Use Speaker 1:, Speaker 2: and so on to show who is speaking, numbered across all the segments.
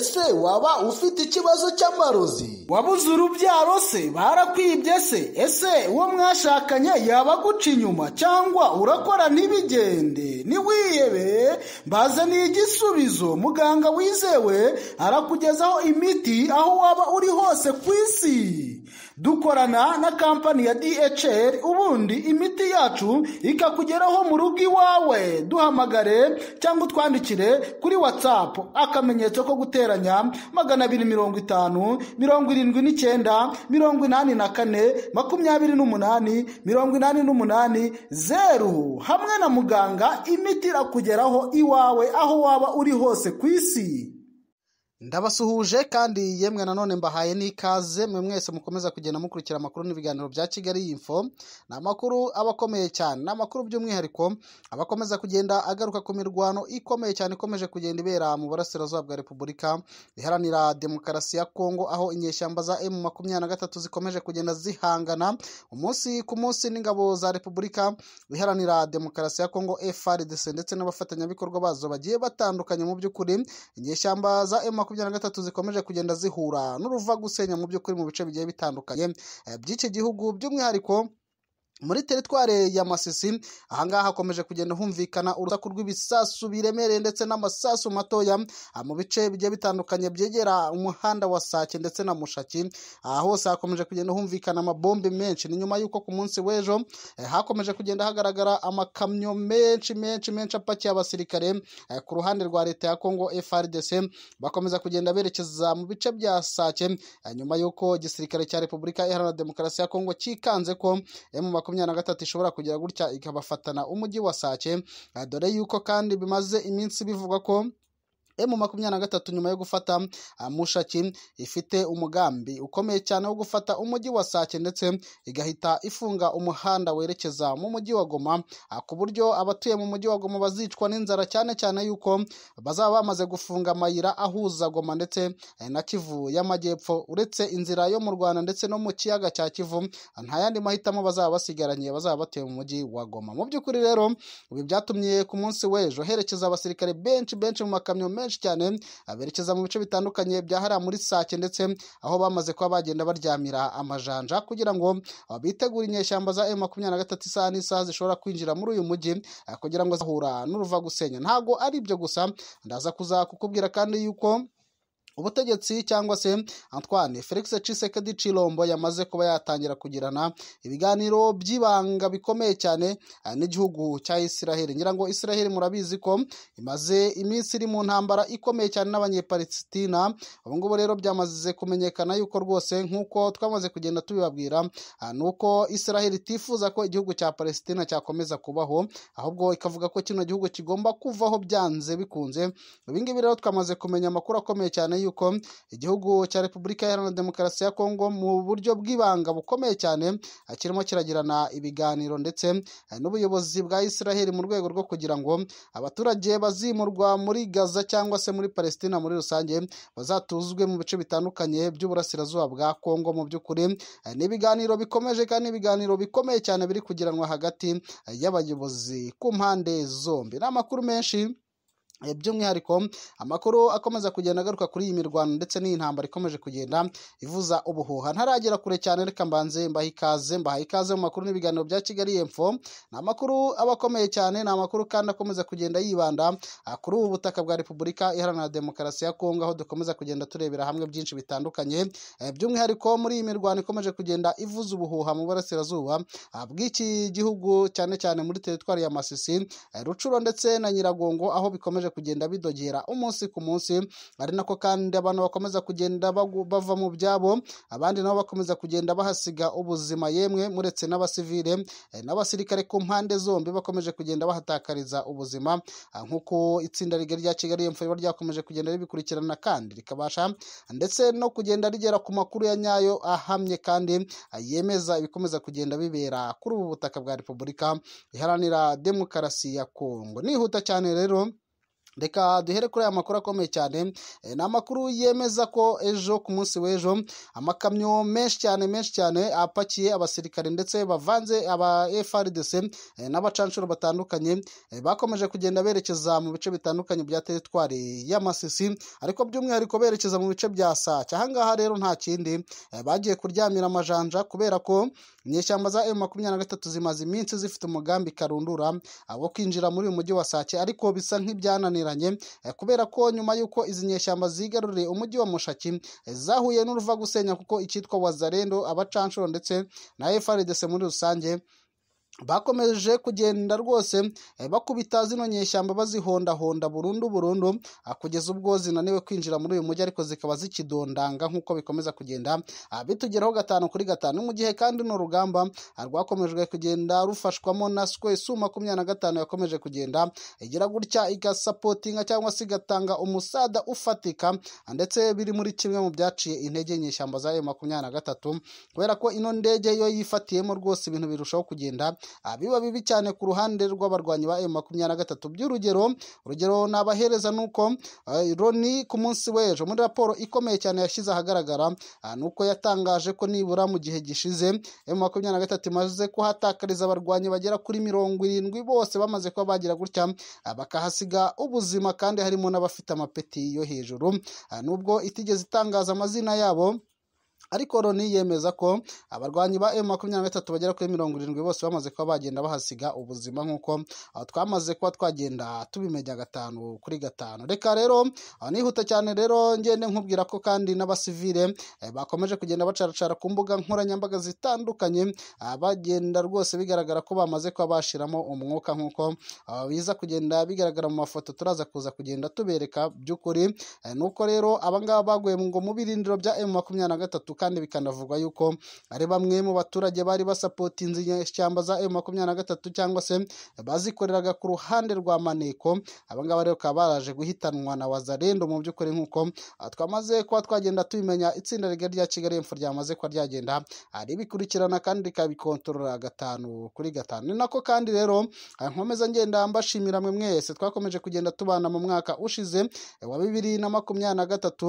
Speaker 1: ese waba ufite ikibazo cy'amarozi wabuze urubyaro se barakwibye se ese uwo mwashakanye yaba guca inyuma cyangwa urakora ntibigende ntiwiyebe bazaniye igisubizo muganga wizewe arakugezaho imiti aho waba uri hose ku isi dukorana na kampani ya DHL ubundi imiti yacu ikakugeraho mu rugo iwawe duhamagare cyangwa utwandikire kuri WhatsApp akamenyetso ko guteranya magana abiri mirongo itanu mirongo irindwi n'icyenda mirongo inani na kane makumyabiri n'umunani mirongo inani n'umunani zeru hamwe na muganga imiti irakugeraho iwawe aho waba uri hose ku isi ndabasuhuje kandi yemwe nanone mbahaye n'ikaze mwe mwese mukomeza kugenda mukurikira amakuru n'ibiganiro bya kigali info ni amakuru aba akomeye cyane ni amakuru by'umwihariko abakomeza kugenda agaruka ku mirwano ikomeye cyane ikomeje kugenda ibera mu burasirazuba bwa repubulika iharanira demokarasi ya kongo aho inyeshyamba za emu makumyabiri na gatatu zikomeje kugenda zihangana umunsi ku munsi n'ingabo za repubulika iharanira demokarasi ya kongo frdc ndetse n'abafatanyabikorwa bazo bagiye batandukanye mu by'ukuri inyeshyamba za emu makumyabiri makumyabiri na gatatu zikomeje kugenda zihura nuruva gusenya mu by'ukuri mu bice bigiye bitandukanye eh, by'iki gihugu by'umwihariko muri teritwari ya masisi ahangaha hakomeje kugenda humvikana urusaku rw'ibisasu biremereye ndetse n'amasasu matoya mu bice bigiye bitandukanye byegera umuhanda wa sake ndetse na mushaki hose hakomeje kugenda humvikana amabombe menshi ni nyuma y'uko ku munsi w'ejo eh, hakomeje kugenda hagaragara amakamyo menshi menshi menshi apakiye abasirikare eh, ku ruhande rwa leta ya kongo FRDC bakomeza kugenda berekeza mu bice bya sake eh, nyuma y'uko igisirikare cya repubulika iharanira demokarasi ya kongo cyikanze ko mu makumyabiri na gatatu ishobora kugira gutya ikabafatana umujyi wa Sake ah, dore yuko kandi bimaze iminsi bivugwa ko emu makumyabiri na gatatu nyuma yo gufata ah, mushaki ifite umugambi ukomeye cyane wo gufata umujyi wa sake ndetse igahita ifunga umuhanda werekeza mu mujyi wa goma ah, ku buryo abatuye mu mujyi wa goma bazicwa n'inzara cyane cyane yuko bazaba bamaze gufunga amayira ahuza goma ndetse eh, na kivu y'amajyepfo uretse inzira yo mu rwanda ndetse no mu kiyaga cya kivu ah, nta yandi mahitamo bazaba basigaranye bazaba batuye mu mujyi wa goma mu by'ukuri rero ibi byatumye ku munsi w'ejo herekeza abasirikare benshi benshi mu makamyo menshi benshi cyane berekeza mu bice bitandukanye byahariwe muri sake ndetse aho bamaze kuba bagenda baryamira amajanja kugira ngo bitegure inyeshyamba za emu makumyabiri na gatatu isaha n'isaha zishobora kwinjira muri uyu mujyi eh, kugira ngo zahura n'uruvagusenya ntabwo ari ibyo gusa ndaza kuza kukubwira kandi yuko ubutegetsi cyangwa se Antoine Felix Tshisekedi Chilombo yamaze kuba yatangira kugirana ibiganiro by'ibanga bikomeye cyane eh, n'igihugu cya Israel ngira ngo Israel murabizi ko imaze iminsi iri mu ntambara ikomeye cyane n'abanyepalesitina ubu rero byamaze kumenyekana yuko rwose nk'uko twamaze kugenda tubibabwira eh, ni uko Israel itifuza ko igihugu cya Palestina cyakomeza kubaho ahubwo ikavuga ko kino gihugu kigomba kuvaho byanze bikunze ibi ngibi rero twamaze kumenya amakuru akomeye cyane yuko igihugu cya Repubulika Iharanira Demokarasi ya Kongo mu buryo bw'ibanga bukomeye cyane kirimo kiragirana ibiganiro ndetse n'ubuyobozi bwa Israel mu rwego rwo kugira ngo abaturage bazimurwa muri Gaza cyangwa se muri Palestina muri rusange bazatuzwe mu bice bitandukanye by'uburasirazuba bwa Kongo mu by'ukuri ni ibiganiro bikomeje kandi ibiganiro bikomeye cyane biri kugiranwa hagati y'abayobozi ku mpande zombi ni amakuru menshi by'umwihariko amakuru akomeza kugenda agaruka kuri iyi mirwano ndetse n'iyi ntambara ikomeje kugenda ivuza ubuhuha ntaragera kure cyane reka mbanze mbaha ikaze mbaha ikaze mu makuru n'ibiganiro bya kigali y'epfo ni amakuru aba akomeye cyane ni amakuru kandi akomeza kugenda yibanda ah, kuri ubu butaka bwa repubulika iharanira demokarasi ya kongo aho dukomeza kugenda turebera hamwe byinshi bitandukanye eh, by'umwihariko muri iyi mirwano ikomeje kugenda ivuza ubuhuha mu burasirazuba ah, bw'iki gihugu cyane cyane muri teritwari ya masisi eh, rucuro ndetse na nyiragongo aho bikomeje bikomeje kugenda bidogera umunsi ku munsi ari nako kandi abantu bakomeza kugenda bava mu byabo abandi nabo bakomeza kugenda bahasiga ubuzima yemwe muretse n'abasivile eh, n'abasirikare ku mpande zombi bakomeje kugenda bahatakariza ubuzima ah, nk'uko itsinda rigari rya Kigali yemfo riba ryakomeje kugenda ribikurikirana kandi rikabasha ndetse no kugenda rigera ku makuru ya nyayo ahamye kandi ah, yemeza ibikomeza kugenda bibera kuri ubu butaka bwa Repubulika iharanira demokarasi ya Kongo nihuta cyane rero reka duhere kuri aya makuru akomeye cyane eh, ni amakuru yemeza ko ejo ku munsi w'ejo amakamyo menshi cyane menshi cyane apakiye abasirikare ndetse bavanze aba FRDC eh, n'abacanshuro batandukanye eh, bakomeje kugenda berekeza mu bice bitandukanye bya teritwari y'amasisi ariko by'umwihariko berekeza mu bice bya sac ahangaha rero nta kindi bagiye kuryamira amajanja kubera ko inyeshyamba za makumyabiri na gatatu zimaze iminsi zifite umugambi karundura wo kwinjira muri uyu mujyi wa sake ariko bisa nk'ibyananira zananiranye eh, kubera ko nyuma y'uko izi nyeshyamba zigaruriye umujyi wa mushaki eh, zahuye gusenya kuko icyitwa wazarendo abacanshuro ndetse na FRDC muri rusange bakomeje kugenda rwose eh, bakubita zino nyeshyamba bazihondahonda burundu burundu ah, kugeza ubwo zinaniwe kwinjira muri uyu mujyi ariko zikaba zikidondanga nk'uko bikomeza kugenda ah, bitugeraho gatanu kuri gatanu mu gihe kandi ni urugamba ah, rwakomejwe kugenda rufashwamo na sikwe su makumyabiri na gatanu yakomeje kugenda eh, igira gutya igasapotinga cyangwa se igatanga umusada ufatika ndetse biri muri kimwe mu byaciye intege nyeshyamba za makumyabiri na gatatu kubera ko ino ndege yo yifatiyemo rwose ibintu birushaho kugenda Ah, biba bibi cyane ku ruhande rw'abarwanyi ba makumyabiri na gatatu by'urugero urugero nabahereza ni uko Loni eh, ku munsi w'ejo muri raporo ikomeye cyane yashyize ahagaragara ah, ni uko yatangaje ko nibura mu gihe gishize makumyabiri na gatatu imaze kuhatakariza abarwanyi bagera kuri mirongo irindwi bose bamaze kuba bagira gutya ah, bakahasiga ubuzima kandi harimo n'abafite amapeti yo hejuru nubwo itigeze itangaza amazina yabo ariko Loni yemeza ko abarwanyi ba M23 bagera kuri mirongo irindwi bose bamaze kuba bagenda bahasiga ubuzima nk'uko twamaze kuba twagenda tubimenya gatanu kuri gatanu reka rero nihuta cyane rero ngende nkubwira ko kandi nabasivire eh, bakomeje kugenda bacaracara ku mbuga nkoranyambaga zitandukanye ah, bagenda rwose bigaragara ko bamaze kuba bashiramo umwuka nk'uko biza kugenda bigaragara mu mafoto turaza kuza kugenda tubereka by'ukuri eh, nuko rero abangaba baguye ngo mu birindiro bya m gatatu kandi bikanavugwa yuko ari bamwe mu baturage bari basapotinze inyeshyamba za emu makumyabiri na gatatu cyangwa se bazikoreraga ku ruhande rwa maneko abangaba rero bakaba baraje guhitanwa na wazarendo mu by'ukuri nk'uko ah, twamaze kuba twagenda tubimenya itsinda rigari rya kigali imfu ryamaze kuba ryagenda ribikurikirana kandi rikabikontorora gatanu kuri gatanu ni nako kandi rero ah, nkomeza ngenda mbashimira mwe mwese twakomeje kugenda tubana mu mwaka ushize wa bibiri na makumyabiri na gatatu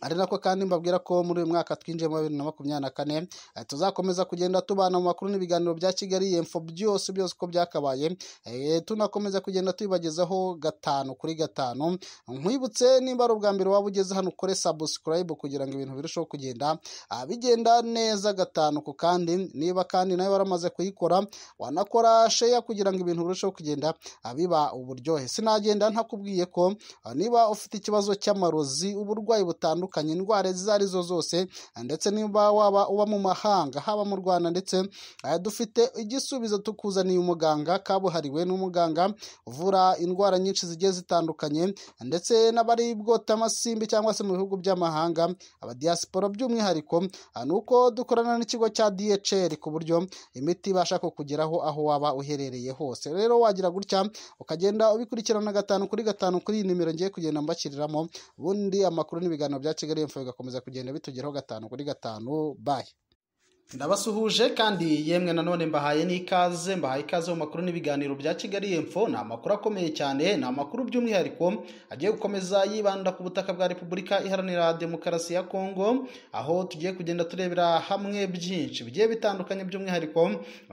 Speaker 1: ari nako kandi mbabwira ko muri uyu mwaka twinjiye muri bibiri na makumyabiri na kane eh, tuzakomeza kugenda tubana mu makuru n'ibiganiro bya kigali yemfo eh, byose byose uko byakabaye eh, tunakomeza kugenda tubibagezaho gatanu kuri gatanu nkwibutse nimba ari ubwa mbere waba ugeze hano ukore sabusikarayibu kugira ngo ibintu birusheho kugenda ah, bigenda neza gatanu ku kandi niba kandi nawe waramaze kuyikora wanakora sheya kugira ngo ibintu birusheho kugenda ah, biba uburyohe sinagenda ntakubwiye ko ah, niba ufite ikibazo cy'amarozi uburwayi butandukanye zitandukanye indwara izo zo zose ndetse niba waba uba mu mahanga haba mu rwanda ndetse eh, dufite igisubizo tukuzaniye umuganga kabuhariwe n'umuganga uvura indwara nyinshi zigiye zitandukanye ndetse n'abari bwotamasimbi cyangwa se mu bihugu by'amahanga abadiyasipora by'umwihariko eh, ni uko dukorana n'ikigo cya DHL ku buryo imiti ibasha kukugeraho aho waba uherereye hose rero wagira gutya ukagenda ubikurikirana gatanu kuri gatanu kuri iyi nimero ngiye kugenda mbashyiriramo ubundi amakuru n'ibiganiro bya kigali info bigakomeza kugenda bitugeraho gatanu kuri gatanu bye ndabasuhuje kandi yemwe nanone mbahaye n'ikaze mbahaye ikaze mu makuru n'ibiganiro bya kigali y'epfo ni amakuru akomeye cyane ni amakuru by'umwihariko agiye gukomeza yibanda ku butaka bwa repubulika iharanira demokarasi ya kongo aho tugiye kugenda turebera hamwe byinshi bigiye bitandukanye by'umwihariko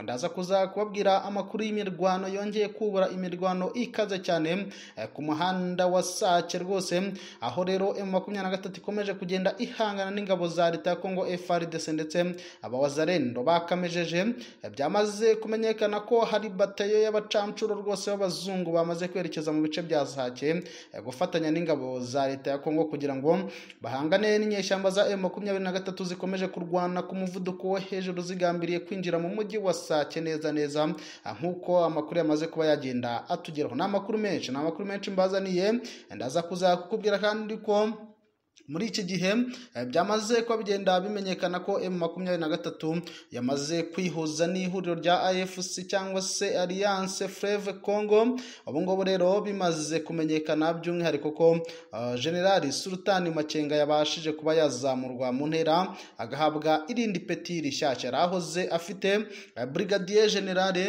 Speaker 1: ndaza kuza kubabwira amakuru y'imirwano yongeye kubura imirwano ikaze cyane eh, ku muhanda wa sake rwose aho rero emu makumyabiri na gatatu ikomeje kugenda ihangana n'ingabo za leta ya kongo frdc ndetse aba wazarendo bakamejeje byamaze kumenyekana ko hari batayo y'abacancuro rwose b'abazungu bamaze kwerekeza mu bice bya sake eh, gufatanya n'ingabo za leta ya kongo kugira ngo bahangane n'inyeshyamba za emu makumyabiri na gatatu zikomeje kurwana ku muvuduko wo hejuru zigambiriye kwinjira mu mujyi wa sake neza neza ah, nk'uko amakuru yamaze kuba yagenda atugeraho ni amakuru menshi ni amakuru menshi mbazaniye ndaza kuzakubwira kandi ko muri iki gihe eh, byamaze ko bigenda bimenyekana ko emu makumyabiri na gatatu yamaze kwihuza n'ihuriro rya AFC cyangwa se Alliance Fleuve Congo ubu ngubu rero bimaze kumenyekana by'umwihariko ko eh, generali Sultani Makenga yabashije kuba yazamurwa mu ntera agahabwa irindi peti rishyashya yari ahoze afite eh, brigadier generale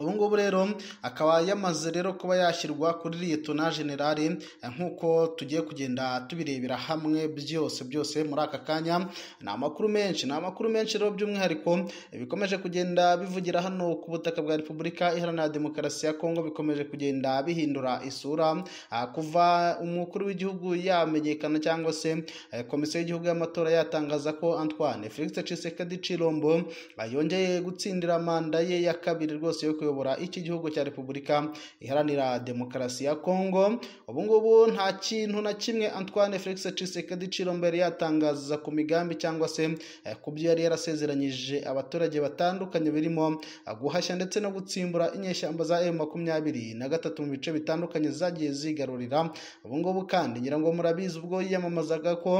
Speaker 1: ubu ngubu rero akaba yamaze rero kuba yashyirwa kuri liyetona generale eh, nk'uko tugiye kugenda tubirebera hamwe byose byose muri aka kanya ni amakuru menshi ni amakuru menshi rero by'umwihariko eh, bikomeje kugenda bivugira hano ku butaka bwa repubulika iharanira demokarasi ya kongo bikomeje kugenda bihindura isura ah, kuva umukuru w'igihugu yamenyekana cyangwa se eh, komisiyo y'igihugu y'amatora yatangaza ko antoine felix cisekedi cirombo ah, yongeye gutsindira manda ye ya kabiri rwose yo kuyobora iki gihugu cya repubulika iharanira demokarasi ya kongo ubu ngubu nta kintu na kimwe antoine felix cisekedi cirombere yatangaza ku migambi cyangwa se eh, ku byo yari yarasezeranyije abaturage batandukanye birimo guhashya ndetse no gutsimbura inyeshyamba za emu makumyabiri na gatatu mu bice bitandukanye zagiye zigarurira ubu ngubu kandi ngo murabizi ubwo yiyamamazaga ko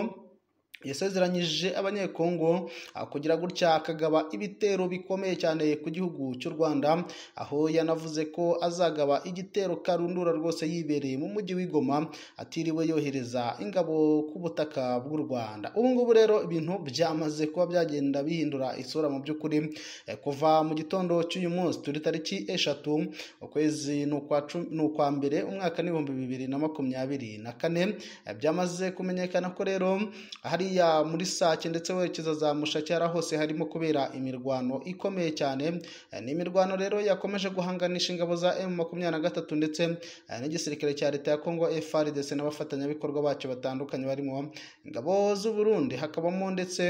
Speaker 1: yasezeranyije abanyekongo ah, kugira gutya akagaba ibitero bikomeye cyane ku gihugu cy'u rwanda aho yanavuze ko azagaba igitero karundura rwose yibereye mu mujyi w'igoma atiriwe yohereza ingabo ku butaka bw'u rwanda ubu ngubu rero ibintu byamaze kuba byagenda bihindura isura mu by'ukuri eh, kuva mu gitondo cy'uyu munsi turi tariki eshatu ukwezi ni ukwa mbere umwaka n'ibihumbi bibiri na makumyabiri na kane eh, byamaze kumenyekana ko rero hari hariya muri sake ndetse werekeza za mushacyara hose harimo kubera imirwano ikomeye cyane ni imirwano rero yakomeje guhanganisha ingabo za emu makumyabiri na gatatu ndetse n'igisirikare cya leta ya kongo efaridese n'abafatanyabikorwa bacyo batandukanye barimo ingabo z'uburundi hakabamo ndetse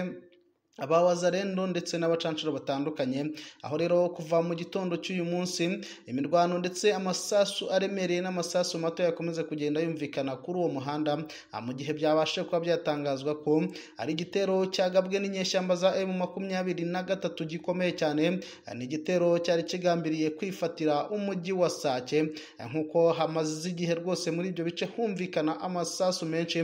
Speaker 1: abawazarendo ndetse n'abacancuro batandukanye aho rero kuva mu gitondo cy'uyu munsi imirwano ndetse amasasu aremereye n'amasasu mato yakomeza kugenda yumvikana kuri uwo muhanda ah, mu gihe byabashe kuba byatangazwa ko ari igitero cyagabwe n'inyeshyamba za emu makumyabiri na gatatu gikomeye cyane ah, ni igitero cyari kigambiriye kwifatira umujyi wa sake ah, nk'uko hamaze igihe rwose muri ibyo bice humvikana amasasu menshi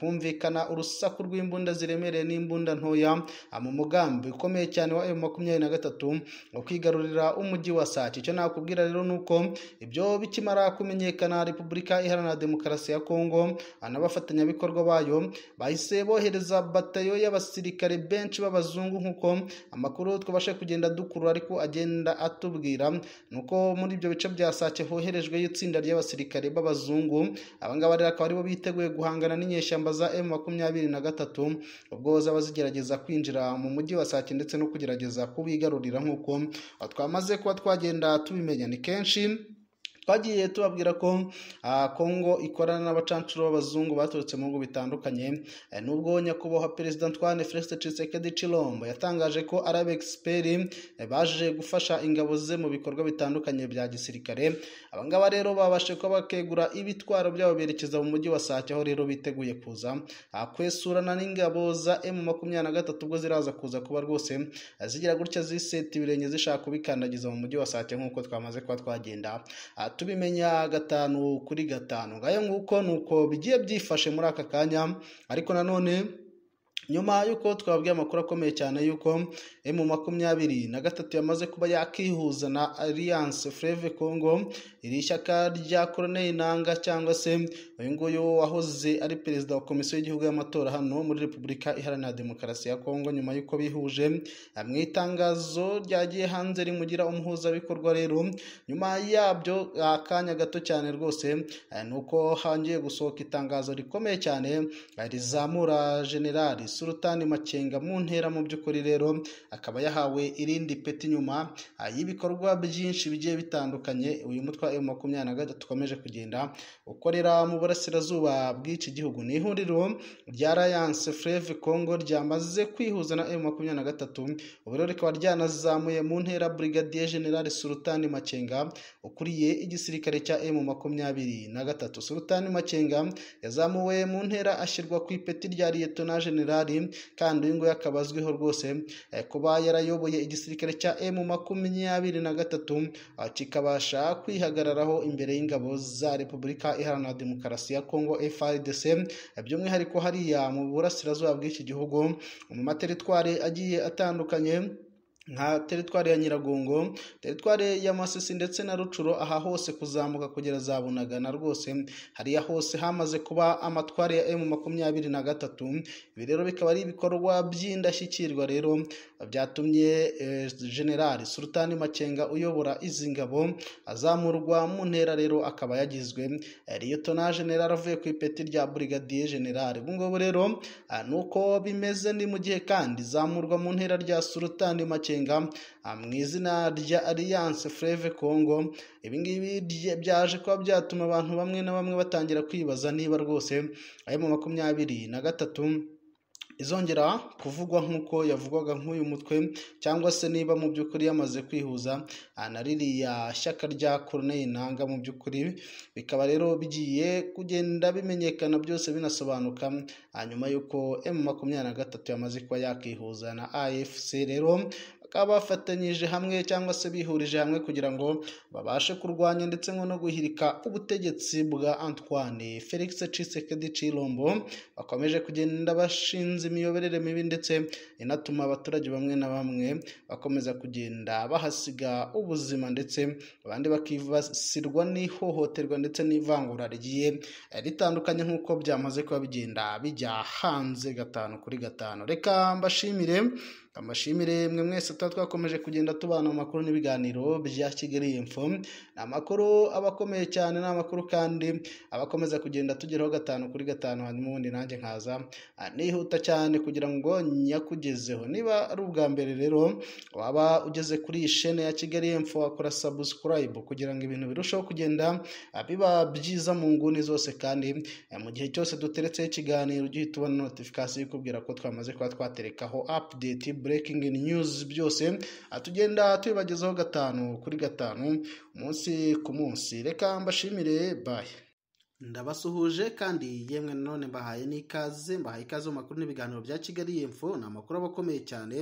Speaker 1: humvikana urusaku rw'imbunda ziremereye n'imbunda ntoya Ah, mu mugambi ukomeye cyane wa emu makumyabiri na gatatu wo kwigarurira umujyi wa saa icyo nakubwira rero ni uko ibyo bikimara kumenyekana repubulika iharanira demokarasi ya kongo n'abafatanyabikorwa bayo bahise bohereza batayo y'abasirikare benshi b'abazungu nk'uko amakuru twabasha kugenda dukurura ariko agenda atubwira nuko muri ibyo bice bya sake hoherejweyo itsinda ry'abasirikare b'abazungu abangaba rero akaba aribo biteguye guhangana n'inyeshyamba za emu makumyabiri na gatatu ubwo zaba zigerageza kwinjira gukorera mu mujyi wa sake ndetse no kugerageza kubigarurira nk'uko twamaze kuba twagenda tubimenya ni kenshi twagiye tubabwira ko kongo ah, ikorana n'abacancuro b'abazungu baturutse mu bihugu bitandukanye eh, nubwo nyakubahwa perezida Antoine Felix Tshisekedi Chilombo yatangaje ko ari abegiperi eh, baje gufasha ingabo ze mu bikorwa bitandukanye bya gisirikare abangaba rero babashe kuba bakegura ibitwaro byabo berekeza mu mujyi wa Sake aho rero biteguye kuza ah, kwesurana n'ingabo za M makumyabiri na gatatu ubwo ziraza kuza kuba rwose eh, zigira gutya ziseta ibirenge zishaka kubikandagiza mu mujyi wa Sake nk'uko twamaze kuba twagenda ah, tubimenya gatanu kuri gatanu ngayo nguko ni uko bigiye byifashe muri aka kanya ariko nanone nyuma y'uko twabwiye amakuru akomeye cyane y'uko emu makumyabiri na gatatu yamaze kuba yakihuza na alliance fleve congo iri shyaka rya koroneli nanga cyangwa se uyu nguyu wahoze ari perezida wa komisiyo y'igihugu y'amatora hano muri repubulika iharanira demokarasi ya kongo nyuma y'uko bihuje mu itangazo ryagiye hanze rimugira umuhuzabikorwa rero nyuma yabyo akanya gato cyane rwose eh, ni uko hangiye gusohoka itangazo rikomeye cyane eh, rizamura generali Sultan Makenga mu ntera mu by'ukuri rero akaba yahawe irindi peti nyuma ah, y'ibikorwa byinshi bigiye bitandukanye uyu mutwe wa makumyabiri na gatatu ukomeje kugenda ukorera mu burasirazuba bw'iki gihugu ni ihuriro rya Alliance Fleuve Congo ryamaze kwihuza na M makumyabiri na gatatu ubu rero rikaba ryanazamuye mu ntera Brigadier General Sultan Makenga ukuriye igisirikare cya emu makumyabiri na gatatu sultani makenga yazamuwe mu ntera ashyirwa ku ipeti rya liyetona generali kandi uyu nguyu akaba azwiho rwose eh, kuba yarayoboye igisirikare cya emu makumyabiri na gatatu ah, kikabasha kwihagararaho imbere y'ingabo za repubulika iharanira demokarasi ya kongo frdc eh, by'umwihariko hariya mu burasirazuba bw'iki gihugu mu materitwari agiye atandukanye nka teritwari ya nyiragongo teritwari ya masisi ndetse na rucuro aha hose kuzamuka kugera za bunagana rwose hariya hose hamaze kuba amatwari ya emu makumyabiri na gatatu ibi rero bikaba ari ibikorwa by'indashyikirwa rero byatumye eh, generali sultani makenga uyobora izi ngabo azamurwa mu ntera rero akaba yagizwe eh, liyetona generali avuye ku ipeti rya burigadiye generali ubu ngubu rero eh, ni uko bimeze ni mu gihe kandi zamurwa mu ntera rya sultani makenga mu izina rya alliance fleve congo ibingibi byaje kuba byatuma abantu bamwe na bamwe batangira kwibaza niba rwose ayo mu makumyabiri na gatatu izongera kuvugwa nk'uko yavugwaga nk'uyu mutwe cyangwa se niba mu by'ukuri yamaze kwihuza na ririya shyaka rya Corneille Nanga mu by'ukuri bikaba rero bigiye kugenda bimenyekana byose binasobanuka nyuma y'uko M makumyabiri na gatatu yamaze kuba yakihuza na AFC rero bakaba bafatanyije hamwe cyangwa se bihurije hamwe kugira ngo babashe kurwanya ndetse no guhirika ubutegetsi bwa antoine felix cisekedi cirombo bakomeje kugenda bashinze imiyoberere mibi ndetse inatuma abaturage bamwe na bamwe bakomeza kugenda bahasiga ubuzima ndetse abandi bakibasirwa n'ihohoterwa ndetse n'ivangura rigiye ritandukanye nk'uko byamaze kuba bigenda bijya hanze gatanu kuri gatanu reka mbashimire amashimire mwe mwese tuba twakomeje kugenda tubana amakuru n'ibiganiro bya kigali info ni amakuru aba akomeye cyane ni amakuru kandi abakomeza kugenda tugeraho gatanu kuri gatanu hanyuma ubundi nanjye nkaza ah, nihuta cyane kugira ngo nyakugezeho niba ari ubwa mbere rero waba ugeze kuri iyi shene ya kigali info wakora sabusikarayibu kugira ngo ibintu birusheho kugenda ah, biba byiza mu nguni zose kandi eh, mu gihe cyose duteretseho ikiganiro ujye uhita ubona notifikasiyo ikubwira ko twamaze kuba twaterekaho apudeti breaking news byose tugenda tubibagezaho gatanu kuri gatanu umunsi ku munsi reka mbashimire baye ndabasuhuje kandi yemwe none mbahaye n'ikaze mbahaye ikaze mu makuru n'ibiganiro bya kigali y'imfo ni amakuru aba akomeye cyane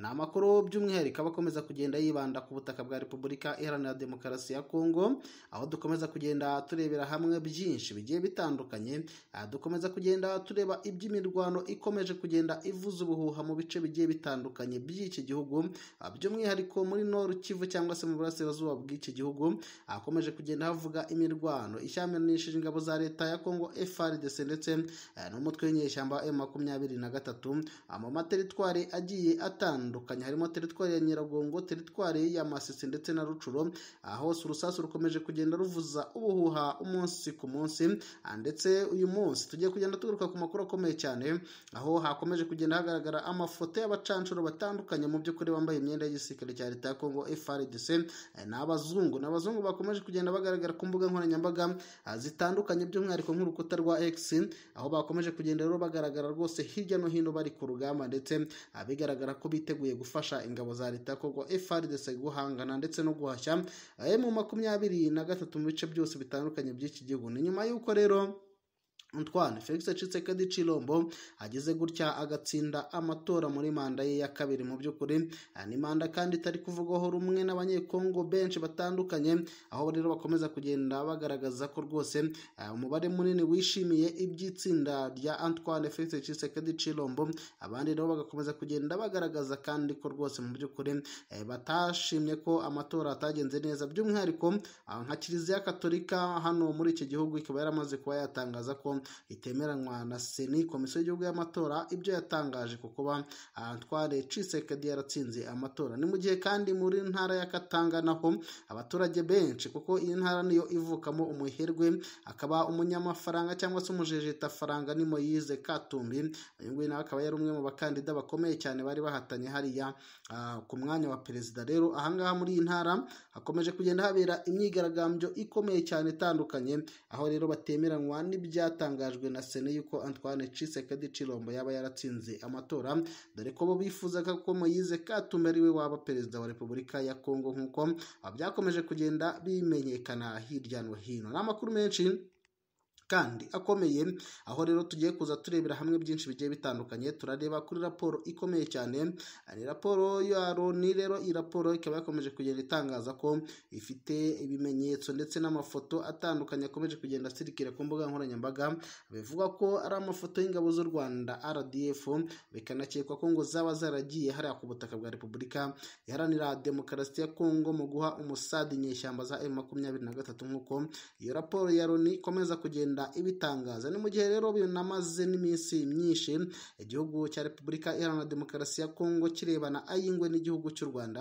Speaker 1: ni amakuru by'umwihariko aba akomeza kugenda yibanda ku butaka bwa repubulika iharanira demokarasi ya kongo aho dukomeza kugenda turebera hamwe byinshi bigiye bitandukanye ah, dukomeza kugenda tureba iby'imirwano ikomeje kugenda ivuza ubuhuha mu bice bigiye bitandukanye by'iki gihugu ah, by'umwihariko muri noru kivu cyangwa se mu burasirazuba bw'iki gihugu akomeje kugenda havuga imirwano ishyamiranyishije ingabo za leta ya kongo frdc ndetse eh, n'umutwe w'inyeshyamba m makumyabiri na gatatu mu materitwari agiye atandukanye harimo teritwari ya nyiragongo teritwari ya masisi ndetse na rucuro aho urusasu rukomeje kugenda ruvuza ubuhuha umunsi ku munsi ah, ndetse uyu munsi tugiye kugenda tugaruka ku makuru akomeye cyane aho hakomeje kugenda hagaragara amafoto y'abacanshuro batandukanye mu by'ukuri bambaye imyenda y'igisirikare cya leta ya kongo frdc eh, n'abazungu n'abazungu bakomeje kugenda bagaragara ku mbuga nkoranyambaga ah, zitandukanye bitandukanye by'umwihariko nk'urukuta rwa X aho bakomeje kugenda rero bagaragara rwose hirya no hino bari ku rugamba ndetse bigaragara ko biteguye gufasha ingabo za leta kogwa FARDC guhangana ndetse no guhashya eh, mu makumyabiri na gatatu mu bice byose bitandukanye by'iki gihugu ni nyuma y'uko rero Antoine Felix acitse kadi Chilombo ageze gutya agatsinda amatora muri manda ye ya kabiri mu by'ukuri ni manda kandi itari kuvugwaho rumwe n'abanyekongo benshi batandukanye aho rero bakomeza kugenda bagaragaza ko rwose eh, umubare munini wishimiye iby'itsinda rya Antoine Felix Tshisekedi Chilombo abandi nabo bagakomeza kugenda bagaragaza kandi ko rwose mu by'ukuri eh, batashimye ko amatora atagenze neza by'umwihariko ah, nka Kiliziya Katolika hano muri iki gihugu ikaba yaramaze kuba yatangaza ko itemeranywa na seni komisiyo y'igihugu y'amatora ibyo yatangaje ku kuba Antoine Tshisekedi yaratsinze amatora ni mu gihe kandi muri ntara ya Katanga naho abaturage benshi kuko iyi ntara niyo ivukamo umuherwe akaba umunyamafaranga cyangwa se umujejetafaranga ni Moise Katumbi uyu nguyu nawe akaba yari umwe mu bakandida bakomeye cyane bari bahatanye hariya ah, ku mwanya wa perezida rero ahangaha muri iyi ntara hakomeje kugenda habera imyigaragambyo ikomeye cyane itandukanye aho rero batemeranywa n'ibyatangajwe yatangajwe na sene y'uko antoine cisekedi cirombo yaba yaratsinze amatora dore ko bo bifuzaga ko moyize katume ariwe waba perezida wa repubulika ya kongo nk'uko byakomeje kugenda bimenyekana hirya no hino ni amakuru menshi kandi akomeye aho rero tugiye kuza turebera hamwe byinshi bigiye bitandukanye turareba kuri raporo ikomeye cyane ari raporo ya loni rero iyi raporo ikaba yakomeje kugenda itangaza ko ifite ibimenyetso ndetse n'amafoto atandukanye akomeje kugenda asirikira ku mbuga nkoranyambaga bivuga ko ari amafoto y'ingabo z'u rwanda rdf bikanakekwa ko ngo zaba zaragiye hariya ku butaka bwa repubulika iharanira demokarasi ya kongo mu guha umusadi inyeshyamba za m makumyabiri na gatatu nk'uko iyo raporo ya loni ikomeza kugenda igenda ibitangaza ni mu gihe rero binamaze n'iminsi myinshi igihugu cya repubulika iharanira demokarasi ya kongo kirebana ay'ingwe n'igihugu cy'u rwanda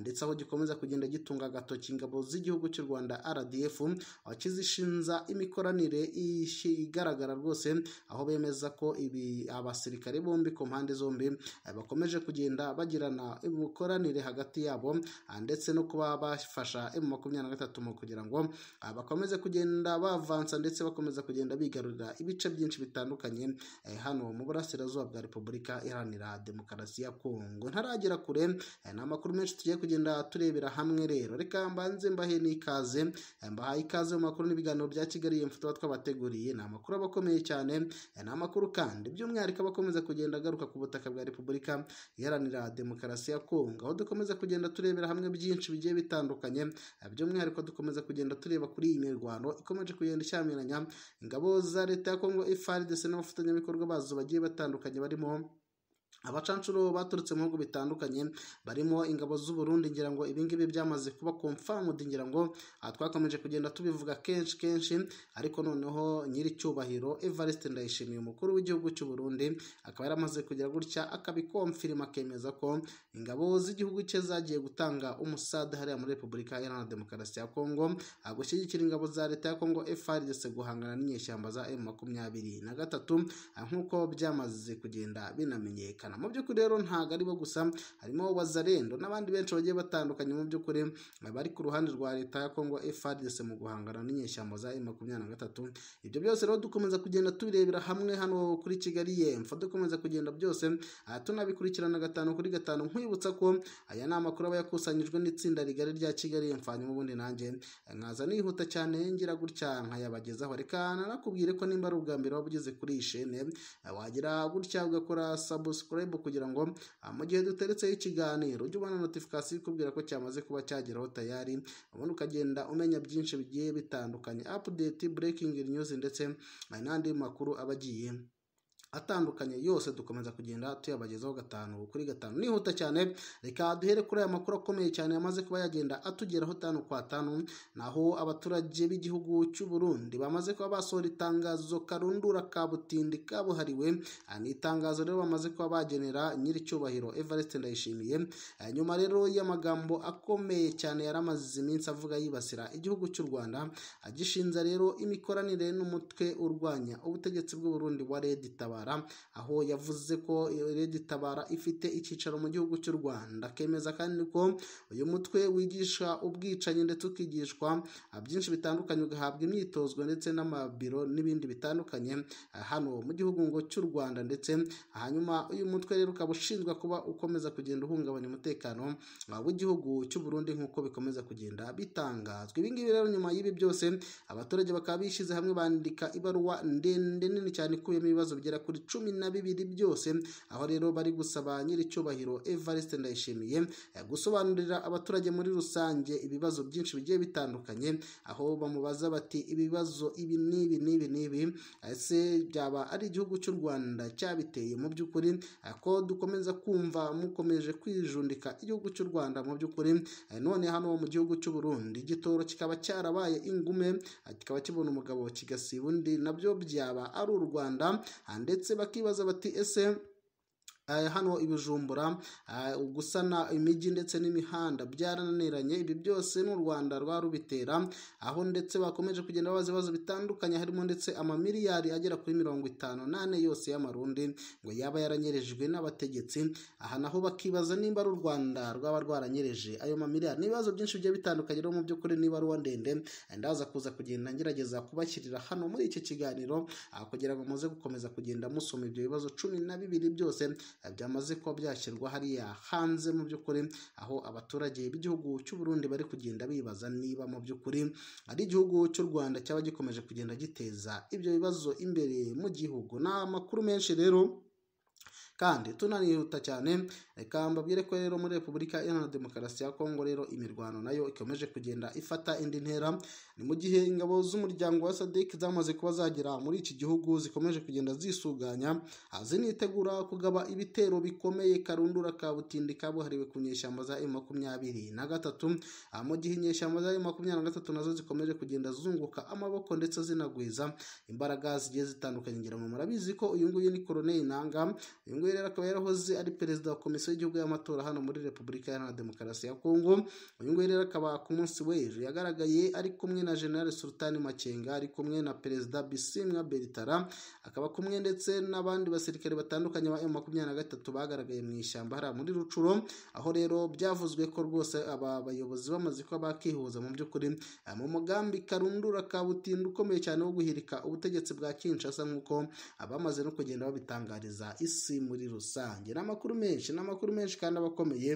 Speaker 1: ndetse aho gikomeza kugenda gitunga agatoki ingabo z'igihugu cy'u rwanda rdf aho kizishinza imikoranire igaragara rwose aho bemeza ko ibi abasirikare bombi ku mpande zombi eh, bakomeje kugenda bagirana imikoranire hagati yabo ah, ndetse no kuba bafasha emu makumyabiri na gatatu mu kugira ngo ah, bakomeze kugenda bavansa ndetse bakomeza bakomeza kugenda bigarurira ibice byinshi bitandukanye eh, hano mu burasirazuba bwa repubulika iharanira demokarasi ya kongo ntaragera kure eh, ni amakuru menshi tugiye kugenda turebera hamwe rero reka mbanze mbahe n'ikaze eh, mbahaye ikaze mu makuru n'ibiganiro bya kigali yemfu tuba twabateguriye ni amakuru aba akomeye cyane ni amakuru kandi by'umwihariko aba akomeza kugenda agaruka ku butaka bwa repubulika iharanira demokarasi ya kongo aho dukomeza kugenda turebera hamwe byinshi bigiye bitandukanye by'umwihariko dukomeza kugenda tureba kuri iyi mirwano ikomeje kugenda ishyamiranya ingabo za leta ya kongo frdc n'abafatanyabikorwa bazo bagiye batandukanye barimo abacanshuro baturutse mu bihugu bitandukanye barimo ingabo z'uburundi ngira ngo ibingibi byamaze kuba confirmed ngira ngo twakomeje kugenda tubivuga kenshi kenshi ariko noneho nyiri cyubahiro Evariste Ndayishimiye umukuru w'igihugu cy'u Burundi akaba yaramaze kugira gutya akabikomfirima akemeza ko ingabo z'igihugu cye zagiye gutanga umusade hariya muri Repubulika Iharanira Demokarasi ya Kongo gushyigikira ingabo za leta ya Kongo FARDC guhangana n'inyeshyamba za M makumyabiri na gatatu nk'uko byamaze kugenda binamenyekana Imana mu by'ukuri rero ntabwo bo gusa harimo wazarendo n'abandi benshi bagiye batandukanye mu by'ukuri bari ku ruhande rwa leta ya Kongo FARDC mu guhangana n'inyeshyamba za m gatatu ibyo byose rero dukomeza kugenda tubirebera hamwe hano kuri Kigali yemfa dukomeza kugenda byose tunabikurikirana gatanu kuri gatanu nkwibutsa ko aya ni amakuru aba yakusanyijwe n'itsinda rigari rya Kigali yemfa nyuma ubundi nanjye nkaza nihuta cyane ngira gutya nkayabagezaho reka nakubwire ko nimba ari ubwa mbere waba ugeze kuri iyi shene wagira gutya ugakora subscribe web kugira ngo ah, mu gihe duteretseho ikiganiro ujye ubona notifikasiyo ikubwira ko cyamaze kuba cyageraho tayari ubundi ukagenda umenya byinshi bigiye bitandukanye apudeti burekingi nyuzi ndetse ah, n'andi makuru aba agiye atandukanye yose dukomeza kugenda tuyabagezaho gatanu kuri gatanu nihuta cyane reka duhere kuri aya makuru akomeye cyane yamaze kuba yagenda atugeraho tanu kwa tanu naho abaturage b'igihugu cy'u Burundi bamaze kuba basohora itangazo karundura ka butindi kabuhariwe ni itangazo rero bamaze kuba bagenera nyiricyubahiro Evariste Ndayishimiye nyuma rero y'amagambo akomeye cyane yari amaze iminsi avuga yibasira igihugu cy'u Rwanda agishinze rero imikoranire n'umutwe urwanya ubutegetsi bw'u Burundi wa Red Tabara tabara aho yavuze ko redi tabara ifite icyicaro mu gihugu cy'u rwanda akemeza kandi ko uyu mutwe wigisha ubwicanyi ndetse ukigishwa ah, byinshi bitandukanye ugahabwa imyitozwa ndetse n'amabiro n'ibindi bitandukanye ah, hano mu gihugu ngo cy'u rwanda ndetse ah, hanyuma uyu mutwe rero ukaba ushinzwe kuba ukomeza kugenda uhungabanya umutekano w'igihugu cy'u Burundi nk'uko bikomeza kugenda bitangazwa ibi ngibi rero nyuma y'ibi byose abaturage bakaba bishyize hamwe bandika ibaruwa ndende nini cyane ikubiyemo ibibazo bigera kuri kuri cumi na bibiri byose aho rero bari gusaba nyir'icyubahiro evariste ndayishimiye eh, gusobanurira abaturage muri rusange ibibazo byinshi bigiye bitandukanye aho bamubaza bati ibibazo ibi n'ibi n'ibi n'ibi eh, ese byaba ari igihugu cy'u rwanda cyabiteye mu by'ukuri eh, ko dukomeza kumva mukomeje kwijundika igihugu cy'u rwanda mu by'ukuri none hano mu gihugu cy'u burundi igitoro kikaba cyarabaye ingume kikaba kibona umugabo kigasiba undi nabyo byaba ari u rwanda ah, ndetse ndetse bakibaza bati ese Eh, hano ibijumbura eh, gusana imijyi ndetse n'imihanda byarananiranye ibi byose n'u rwanda rwa rubitera aho ndetse bakomeje kugenda babaza ibibazo bitandukanye harimo ndetse amamiliyari agera kuri mirongo itanu n'ane yose y'amarundi ngo yaba yaranyerejwe n'abategetsi aha naho bakibaza nimba ari u rwanda rwaba rwaranyereje ayo mamiliyari n'ibibazo byinshi bigiye bitandukanye rero mu by'ukuri niba ari uwa ndende eh, ndaza kuza kugenda ngerageza kubashyirira hano muri iki kiganiro ah, kugira ngo muze gukomeza kugenda musoma ibyo bibazo cumi na bibiri byose byamaze kuba byashyirwa hariya hanze mu by'ukuri aho abaturage b'igihugu cy'u Burundi bari kugenda bibaza niba mu by'ukuri ari igihugu cy'u Rwanda cyaba gikomeje kugenda giteza ibyo bibazo imbere mu gihugu ni amakuru menshi rero kandi tunanihuta cyane reka mbabwire ko rero muri repubulika iharanira demokarasi ya kongo rero imirwano nayo ikomeje kugenda ifata indi ntera ni mu gihe ingabo z'umuryango wa sadek zamaze kuba zagera muri iki gihugu zikomeje kugenda zisuganya azi zinitegura kugaba ibitero bikomeye karundura ka butindi kabuhariwe ku nyeshyamba za emu makumyabiri na gatatu ah, mu gihe inyeshyamba za emu makumyabiri na gatatu nazo zikomeje kugenda zunguka amaboko ndetse zinagwiza imbaraga zigiye zitandukanye ngira ngo murabizi ko uyu nguyu ni koroneli nanga uyu nguyu rero akaba yarahoze ari perezida wa komisiyo y'igihugu y'amatora hano muri repubulika ya demokarasi ya kongo uyu nguyu rero akaba ku munsi w'ejo yagaragaye ari kumwe na General Sultani Makenga ari kumwe na Perezida Bisimwa Bertara akaba kumwe ndetse n'abandi basirikare batandukanye ba na gatatu bagaragaye mu ishyamba hariya muri Rucuro aho rero byavuzwe ko rwose aba bayobozi bamaze ko bakihuza mu by'ukuri mu mugambi karundura kabutinda ukomeye cyane wo guhirika ubutegetsi bwa Kinshasa nk'uko abamaze no kugenda babitangariza isi muri rusange n'amakuru menshi n'amakuru menshi kandi abakomeye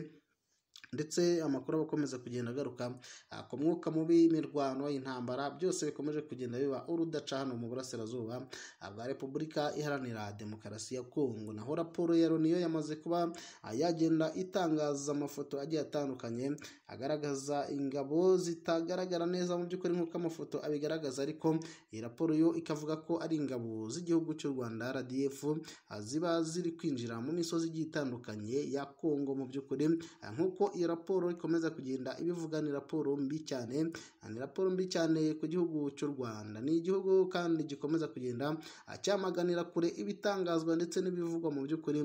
Speaker 1: ndetse amakuru aba akomeza kugenda agaruka ah, ku mwuka mubi imirwano intambara byose bikomeje kugenda biba urudaca hano mu burasirazuba ah, bwa repubulika iharanira demokarasi ya kongo naho raporo ya loni yo yamaze kuba ah, yagenda itangaza amafoto agiye atandukanye agaragaza ingabo zitagaragara neza mu by'ukuri nk'uko amafoto abigaragaza ariko iyi raporo yo ikavuga ko ari ingabo z'igihugu cy'u rwanda rdf ziba ziri kwinjira mu misozi igiye itandukanye ya kongo mu by'ukuri nk'uko iyi raporo ikomeza kugenda ibivuga ni raporo mbi cyane ni raporo mbi cyane ku gihugu cy'u Rwanda ni igihugu kandi gikomeza kugenda cyamaganira kure ibitangazwa ndetse n'ibivugwa mu by'ukuri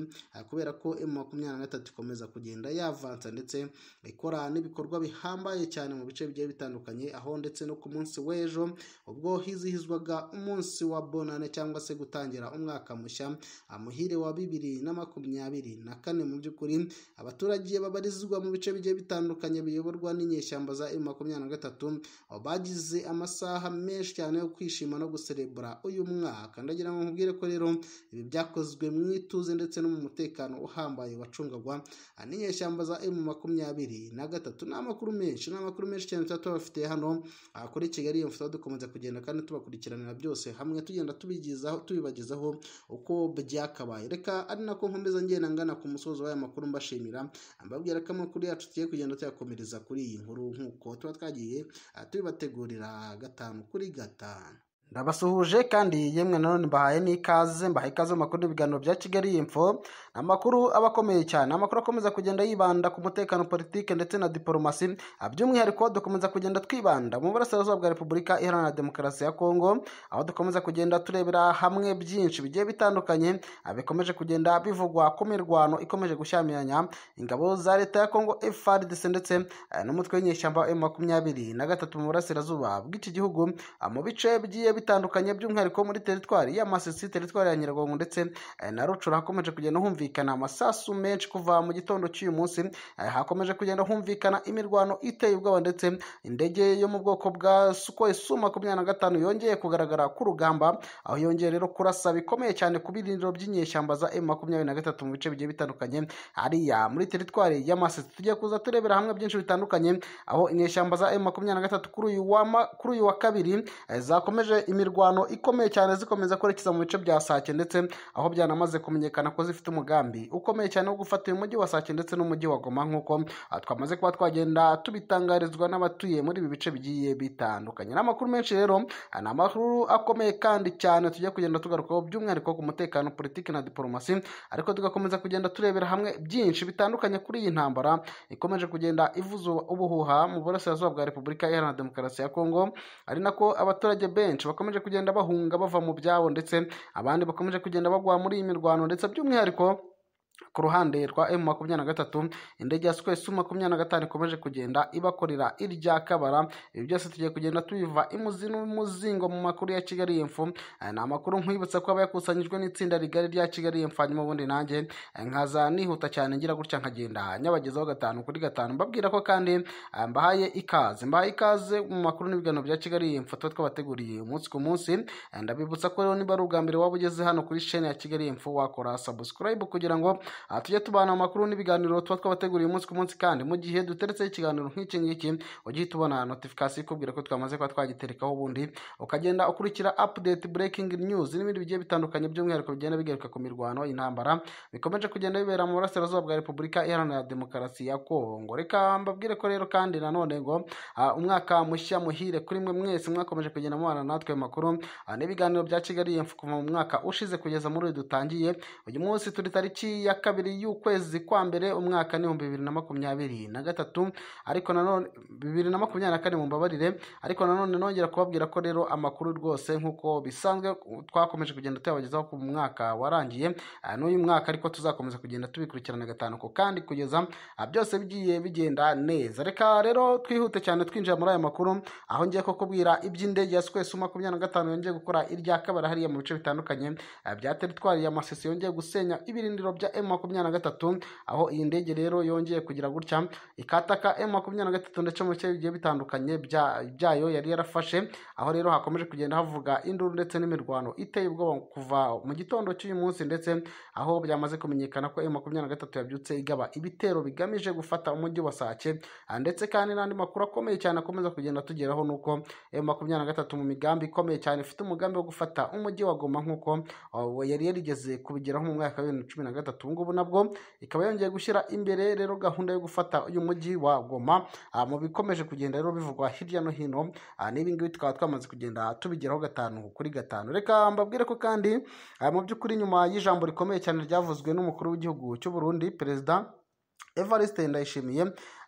Speaker 1: kubera ko emu makumyabiri na gatatu ikomeza kugenda yavansa ndetse ikora n'ibikorwa bihambaye cyane mu bice bigiye bitandukanye aho ndetse no ku munsi w'ejo ubwo hizihizwaga umunsi wa bonane cyangwa se gutangira umwaka mushya muhire wa bibiri na makumyabiri na kane mu by'ukuri abaturage babarizwa mu bice bice bigiye bitandukanye biyoborwa n'inyeshyamba za gatatu 23 bagize amasaha menshi cyane yo kwishima no guserebura uyu mwaka ndagira ngo nkubwire ko rero ibi byakozwe mu ituze ndetse no mu mutekano uhambaye wacungagwa n'inyeshyamba za m makumyabiri na gatatu ni amakuru menshi ni amakuru menshi cyane tuba tubafitiye hano kuri Kigali iyo mfuta dukomeza kugenda kandi tubakurikiranira byose hamwe tugenda tubigezaho tubibagezaho uko byakabaye reka ari nako nkomeza ngenda ngana ku musozo w'aya makuru mbashimira mbabwira ko amakuru yacu tugiye kugenda tuyakomereza kuri iyi nkuru nk'uko tuba twagiye ah, tubibategurira gatanu kuri gatanu ndabasuhuje kandi yemwe nanone mbahaye n'ikaze mbahaye ikaze mu makuru n'ibiganiro bya kigali info ni amakuru aba akomeye cyane amakuru akomeza kugenda yibanda ku mutekano politiki ndetse na diporomasi by'umwihariko dukomeza kugenda twibanda mu burasirazuba bwa repubulika iharanira demokarasi ya kongo aho dukomeza kugenda turebera hamwe byinshi bigiye bitandukanye bikomeje kugenda bivugwa ku mirwano ikomeje gushyamiranya ingabo za leta ya kongo frdc ndetse eh, n'umutwe w'inyeshyamba m makumyabiri na gatatu mu burasirazuba bw'iki gihugu mu bice bigiye bitandukanye by'umwihariko muri teritwari y'amasisi teritwari ya nyiragongo ndetse eh, na rucura hakomeje kugenda humvikana amasasu menshi kuva mu gitondo cy'uyu munsi eh, hakomeje kugenda humvikana imirwano iteye ubwoba ndetse indege yo mu bwoko bwa sukoyi su makumyabiri na gatanu yongeye kugaragara ku rugamba aho yongeye rero kurasa bikomeye cyane ku birindiro by'inyeshyamba za emu makumyabiri na gatatu mu bice bigiye bitandukanye hariya muri teritwari y'amasisi tugiye kuza turebera hamwe byinshi bitandukanye aho inyeshyamba za emu makumyabiri na gatatu kuri uyu wa kabiri eh, zakomeje imirwano ikomeye cyane zikomeza kwerekeza mu bice bya sake ndetse aho byanamaze kumenyekana ko zifite umugambi ukomeye cyane wo gufata uyu mujyi wa sake ndetse n'umujyi wa goma nk'uko twamaze kuba twagenda tubitangarizwa n'abatuye muri ibi bice bigiye bitandukanye n'amakuru menshi rero ni amakuru akomeye kandi cyane tujya kugenda tugarukaho by'umwihariko ku mutekano politiki na diporomasi ariko tugakomeza kugenda turebera hamwe byinshi bitandukanye kuri iyi ntambara ikomeje kugenda ivuza ubuhuha mu burasirazuba bwa repubulika iharanira demokarasi ya kongo ari nako abaturage benshi bakomeje kugenda bahunga bava mu byabo ndetse abandi bakomeje kugenda bagwa muri iyi mirwano ndetse by'umwihariko ku ruhande rwa emu makumyabiri na gatatu indege ya sikwesi makumyabiri na gatanu ikomeje kugenda ibakorera irya kabara ibi byose tugiye kugenda tubiva imuzi n'umuzingo mu makuru ya kigali imfu ni amakuru nkwibutsa ko aba yakusanyijwe n'itsinda rigari rya kigali imfu hanyuma ubundi nanjye eh, nkaza nihuta cyane ngira gutya nkagenda nyabagezaho gatanu kuri gatanu mbabwira ko kandi eh, mbahaye ikaze mbahaye ikaze mu makuru n'ibiganiro bya kigali imfu tuba twabateguriye umunsi ku munsi eh, ndabibutsa ko rero niba ari ubwa mbere waba ugeze hano kuri sheni ya kigali imfu wakora sabusikarayibu kugira ngo tujye tubana amakuru n'ibiganiro tuba twabateguriye umunsi ku munsi kandi mu gihe duteretseho ikiganiro nk'iki ngiki ujye tubona notifikasiyo ikubwira ko twamaze kuba twagiterekaho ubundi ukagenda ukurikira update breaking news n'ibindi bigiye bitandukanye by'umwihariko bigenda bigaruka ku mirwano intambara bikomeje kugenda bibera mu burasirazuba bwa repubulika iharanira demokarasi ya kongo reka mbabwire ko rero kandi nanone ngo umwaka mushya muhire kuri mwe mwese mwakomeje kugenda mubana natwe makuru n'ibiganiro bya kigali kuva mu mwaka ushize kugeza muri uyu dutangiye uyu munsi turi tariki ya kabiri y'ukwezi kwa mbere umwaka ni ibihumbi bibiri na makumyabiri na gatatu ariko nanone bibiri na makumyabiri na kane mumbabarire ariko nanone nongera kubabwira ko rero amakuru rwose nk'uko bisanzwe twakomeje kugenda tuyabagezaho ku mwaka warangiye ah, n'uyu mwaka ariko tuzakomeza kugenda tubikurikirana gatanu ku kandi kugeza ah, byose bigiye bigenda neza reka rero twihute cyane twinjira muri aya makuru aho ngiye kukubwira iby'indege ya sikwesi makumyabiri na gatanu yongeye gukora irya kabara hariya mu bice bitandukanye ah, bya teritwari ya masisi yongeye gusenya ibirindiro bya makumyabiri na gatatu aho iyi ndege rero yongeye kugira gutya ikataka makumyabiri na gatatu ndetse mu bice bigiye bitandukanye byayo yari yarafashe aho rero hakomeje kugenda havuga induru ndetse n'imirwano iteye ubwoba kuva mu gitondo cy'uyu munsi ndetse aho byamaze kumenyekana ko makumyabiri na gatatu yabyutse igaba ibitero bigamije gufata umujyi wa Sake ah, ndetse kandi n'andi makuru akomeye cyane akomeza kugenda tugeraho nuko makumyabiri na gatatu mu migambi ikomeye cyane ifite umugambi wo gufata umujyi wa Goma nk'uko ah, yari yarigeze kubigeraho mu mwaka wa bibiri na cumi na gatatu ngubu nabwo ikaba yongeye gushyira imbere rero gahunda yo gufata uyu mujyi wa goma ah, mu bikomeje kugenda rero bivugwa hirya no hino ah, n'ibi ngibi tukaba twamaze kugenda tubigeraho gatanu kuri gatanu reka mbabwire ko kandi ah, mu by'ukuri nyuma y'ijambo rikomeye cyane ryavuzwe n'umukuru w'igihugu cy'u Burundi perezida evariste ndayishimiye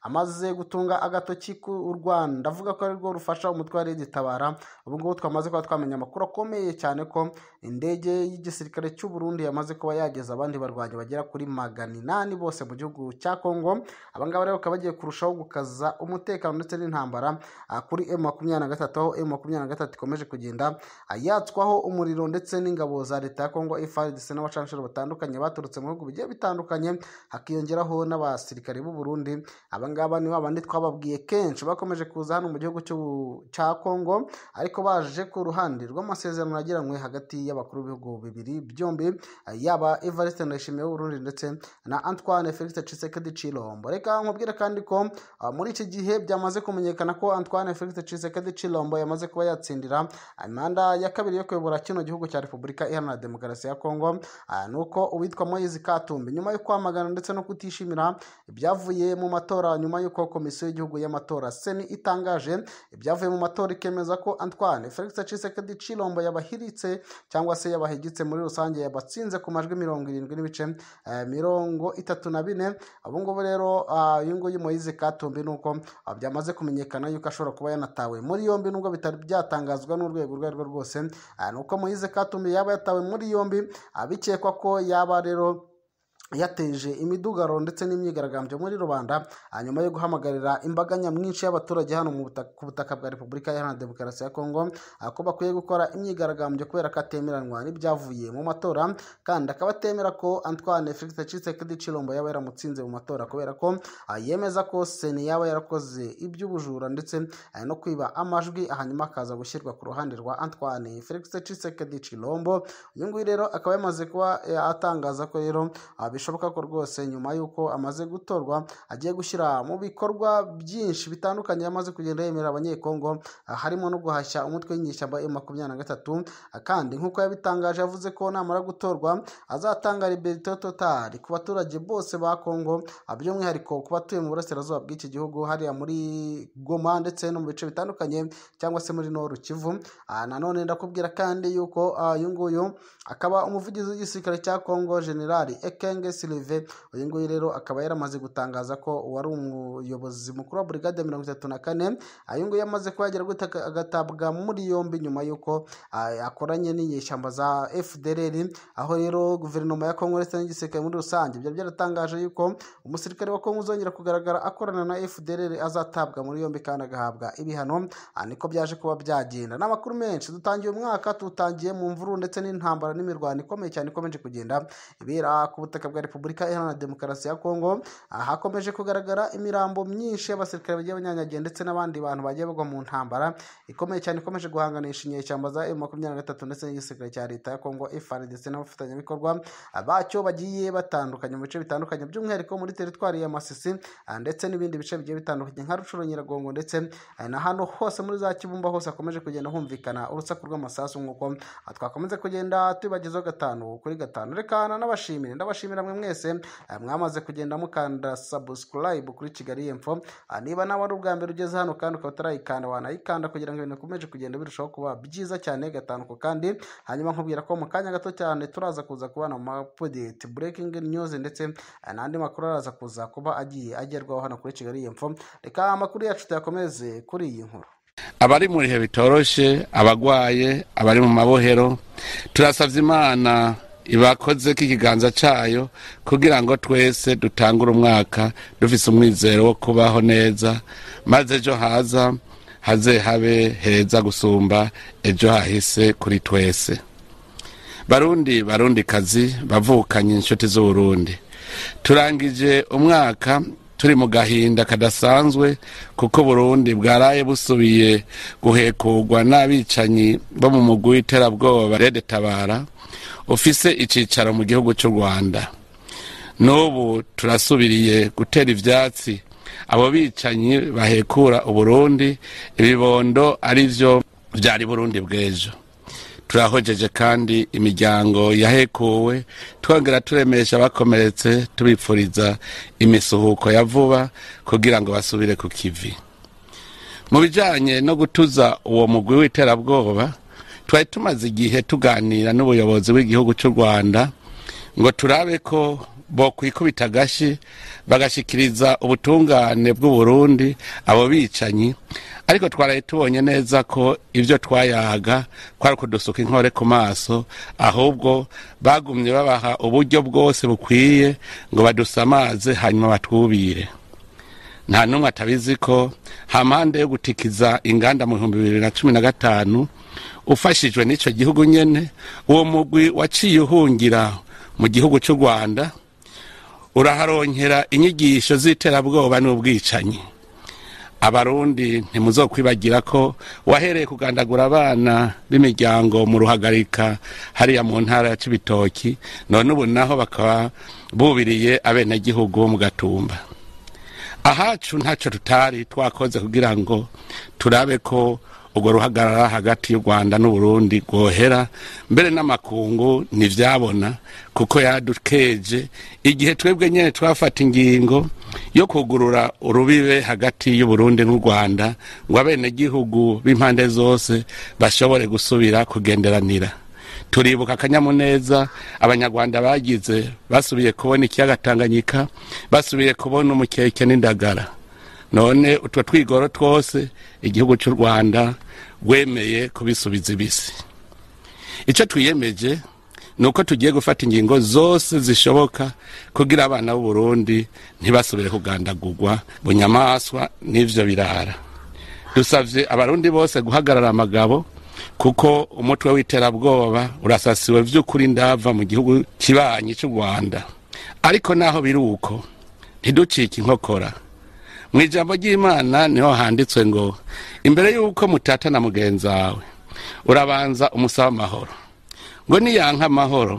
Speaker 1: amaze gutunga agatoki ku Rwanda ndavuga ko arirwo rufasha umutwe wa Lady Tabara ubu ngubu twamaze kuba twamenya amakuru akomeye cyane ko indege y'igisirikare cy'u Burundi yamaze kuba yageza abandi barwanyi bagera kuri magana inani bose mu gihugu cya Congo abangaba rero bakaba bagiye kurushaho gukaza umutekano ndetse n'intambara ah, kuri M23 aho M23 ikomeje kugenda ah, yatswaho umuriro ndetse n'ingabo za leta ya Kongo FARDC n'abacancuro batandukanye baturutse mu bihugu bigiye bitandukanye hakiyongeraho n'abasirikare b'u Burundi abanga ngaba ni babandi twababwiye kenshi bakomeje kuza hano mu gihugu cya congo ariko baje ku ruhande rw'amasezerano agiranywe hagati y'abakuru b'ibihugu bibiri byombi yaba evariste ndayishimiye w'uburundi ndetse na antoine felix cisekedi cirombo reka nkubwire kandi ko ah, muri iki gihe byamaze kumenyekana ko antoine felix cisekedi cirombo yamaze kuba yatsindira imanda ya kabiri yo kuyobora kino gihugu cya repubulika iharanira demokarasi ya congo ah, ni uko uwitwa moyizi katumbi nyuma yo kwamagana ndetse no kutishimira ibyavuye mu matora nyuma y'uko komisiyo y'igihugu y'amatora seni itangaje ibyavuye mu matora ikemeza ko antoine felix cisekedi cirombo yabahiritse cyangwa se yabahigitse muri rusange yabatsinze ku majwi mirongo irindwi n'ibice eh, mirongo itatu na bine ubu ngubu rero ah, uyu nguyu muyizi katumbi ni uko ah, byamaze kumenyekana yuko ashobora kuba yanatawe muri yombi nubwo bitari byatangazwa n'urwego urwo ari rwo rwose ah, ni uko muyizi katumbi yaba yatawe muri yombi abikekwa ko yaba rero yateje imidugaro ndetse n'imyigaragambyo muri rubanda hanyuma yo guhamagarira imbaga nyamwinshi y'abaturage hano ku butaka bwa repubulika iharanira demokarasi ya kongo ko bakwiye gukora imyigaragambyo kubera ko atemeranywa n'ibyavuye mu matora kandi akaba atemera ko antoine felix cisekedi cirombo yaba yaramutsinze mu matora kubera ko yemeza ko seni yaba yarakoze iby'ubujura ndetse no kwiba amajwi hanyuma akaza gushyirwa ku ruhande rwa antoine felix cisekedi cirombo uyu nguyu rero akaba yamaze kuba atangaza ko rero bishoboka ko rwose nyuma y'uko amaze gutorwa agiye gushyira mu bikorwa byinshi bitandukanye amaze kugenda yemerera abanyekongo harimo no guhashya umutwe w'inyeshyamba ya makumyabiri na gatatu kandi nk'uko yabitangaje yavuze ko namara gutorwa azatanga liberite totali ku baturage bose ba kongo by'umwihariko ku batuye mu burasirazuba bw'iki gihugu hariya muri goma ndetse no mu bice bitandukanye cyangwa se muri noru kivu ah, nanone ndakubwira kandi yuko ah, uyu nguyu akaba umuvugizi w'igisirikare cya kongo generali ekenge Musange Sylvain uyu nguyu rero akaba yaramaze gutangaza ko wari umuyobozi mukuru wa Brigade mirongo itatu na kane uyu nguyu yamaze kuba yagera gute agatabwa muri yombi nyuma y'uko akoranye n'inyeshyamba za FDLR aho rero guverinoma ya Congo ndetse n'igisirikare muri rusange byari byaratangaje yuko umusirikare wa Congo uzongera kugaragara akorana na FDLR azatabwa muri yombi kandi agahabwa ibihano niko byaje kuba byagenda n'amakuru menshi dutangiye umwaka tutangiye mu mvururu ndetse n'intambara n'imirwano ikomeye cyane ikomeje kugenda ibera ku butaka bwa bwa repubulika iharanira demokarasi ya kongo hakomeje kugaragara imirambo myinshi y'abasirikare bagiye banyanyagiye ndetse n'abandi bantu bagiye bagwa mu ntambara ikomeye cyane ikomeje guhanganisha inyeshyamba za emu makumyabiri na gatatu ndetse n'igisirikare cya leta ya kongo efani ndetse n'abafatanyabikorwa bacyo bagiye batandukanye mu bice bitandukanye by'umwihariko muri teritwari ya masisi ah, ndetse n'ibindi bice bigiye bitandukanye nka rucuro nyiragongo ndetse eh, na hano hose muri za kibumba hose hakomeje kugenda humvikana urusaku rw'amasasu nk'uko ah, twakomeze kugenda tubibagezaho gatanu kuri gatanu reka n'abashimire ndabashimira namwe mwese eh, mwamaze kugenda mukanda sabusikarayibu kuri kigali info ah, niba nawe ari ubwa mbere ugeze hano kandi ukaba utarayikanda wanayikanda kugira ngo ibintu bikomeje kugenda birushaho kuba byiza cyane gatanu gatanuka kandi hanyuma nkubwira ko mu kanya gato cyane turaza kuza kubana mu mapodeti burekingi niyuzi ndetse eh, n'andi makuru araza kuza kuba agiye agerwaho hano kuri kigali info reka amakuru yacu tuyakomeze kuri iyi nkuru
Speaker 2: abari mu bihe bitoroshye abagwaye abari mu mabohero turasabye imana ibakoze k'ikiganza cyayo kugira ngo twese dutangure umwaka dufise umwizero wo kubaho neza maze ejo haza haze habe heza gusumba ejo hahise kuri twese barundi barundikazi bavukanye inshuti z'uburundi turangije umwaka turi mu gahinda kadasanzwe kuko burundi bwaraye busubiye guhekurwa n'abicanyi bo mu mugwi w'iterabwoba rede tabara ufise icyicaro mu gihugu cy'u rwanda n'ubu turasubiriye gutera ibyatsi abo bicanyi bahekura uburundi ibibondo ari byo byari burundi bw'ejo turahojeje kandi imiryango yahekuwe twongera turemesha abakomeretse tubipfuriza imisuhuko ya vuba kugira ngo basubire ku kivi mu bijyanye no gutuza uwo mugwi w'iterabwoba twari tumaze igihe tuganira n'ubuyobozi bw'igihugu cy'u rwanda ngo turabe ko bo agashyi bagashyikiriza ubutungane bw'uburundi abo bicanyi ariko twaraye tubonye neza ko ibyo twayaga kwari ukudusuka inkore ku maso ahubwo bagumye babaha uburyo bwose bukwiye ngo badusamaze hanyuma batwubire nta n'umwe atabizi ko Hamande yo gutikiza inganda mu bihumbi bibiri na cumi na gatanu ufashijwe n'icyo gihugu nyine uwo mugwi waciye uhungira mu gihugu cy'u rwanda uraharonkera inyigisho z'iterabwoba n'ubwicanyi abarundi ntimuzokwibagira ko wahereye kugandagura abana b'imiryango mu ruhagarika hariya mu ntara ya cibitoki none ubu naho bakaba bubiriye abenegihugu mu gatumba ahacu ntacyo tutari twakoze kugira ngo turabe ko ubwo ruhagarara hagati y'u rwanda n'uburundi rwohera mbere n'amakungu ntibyabona kuko yadukeje igihe twebwe nyine twafata ingingo yo kugurura urubibe hagati y'uburundi n'u rwanda ngo abenegihugu b'impande zose bashobore gusubira kugenderanira turibuka akanyamuneza abanyarwanda bagize basubiye kubona ikiyaga tanganyika basubiye kubona umukeke n'indagara none utwo twigoro twose igihugu cy'u rwanda rwemeye kubisubiza ibisi icyo twiyemeje ni uko tugiye gufata ingingo zose zishoboka kugira abana b'uburundi ntibasubire kugandagurwa bunyamaswa n'ibyo birara dusabye abarundi bose guhagarara amagabo kuko umutwe w'iterabwoba urasasiwe by'ukuri ndava mu gihugu kibanyi cy'u rwanda ariko naho biri uko ntiducike inkokora mu ijambo ry'imana niho handitswe ngo imbere y'uko mutata na mugenzi wawe urabanza umusaba amahoro ngo niyanka amahoro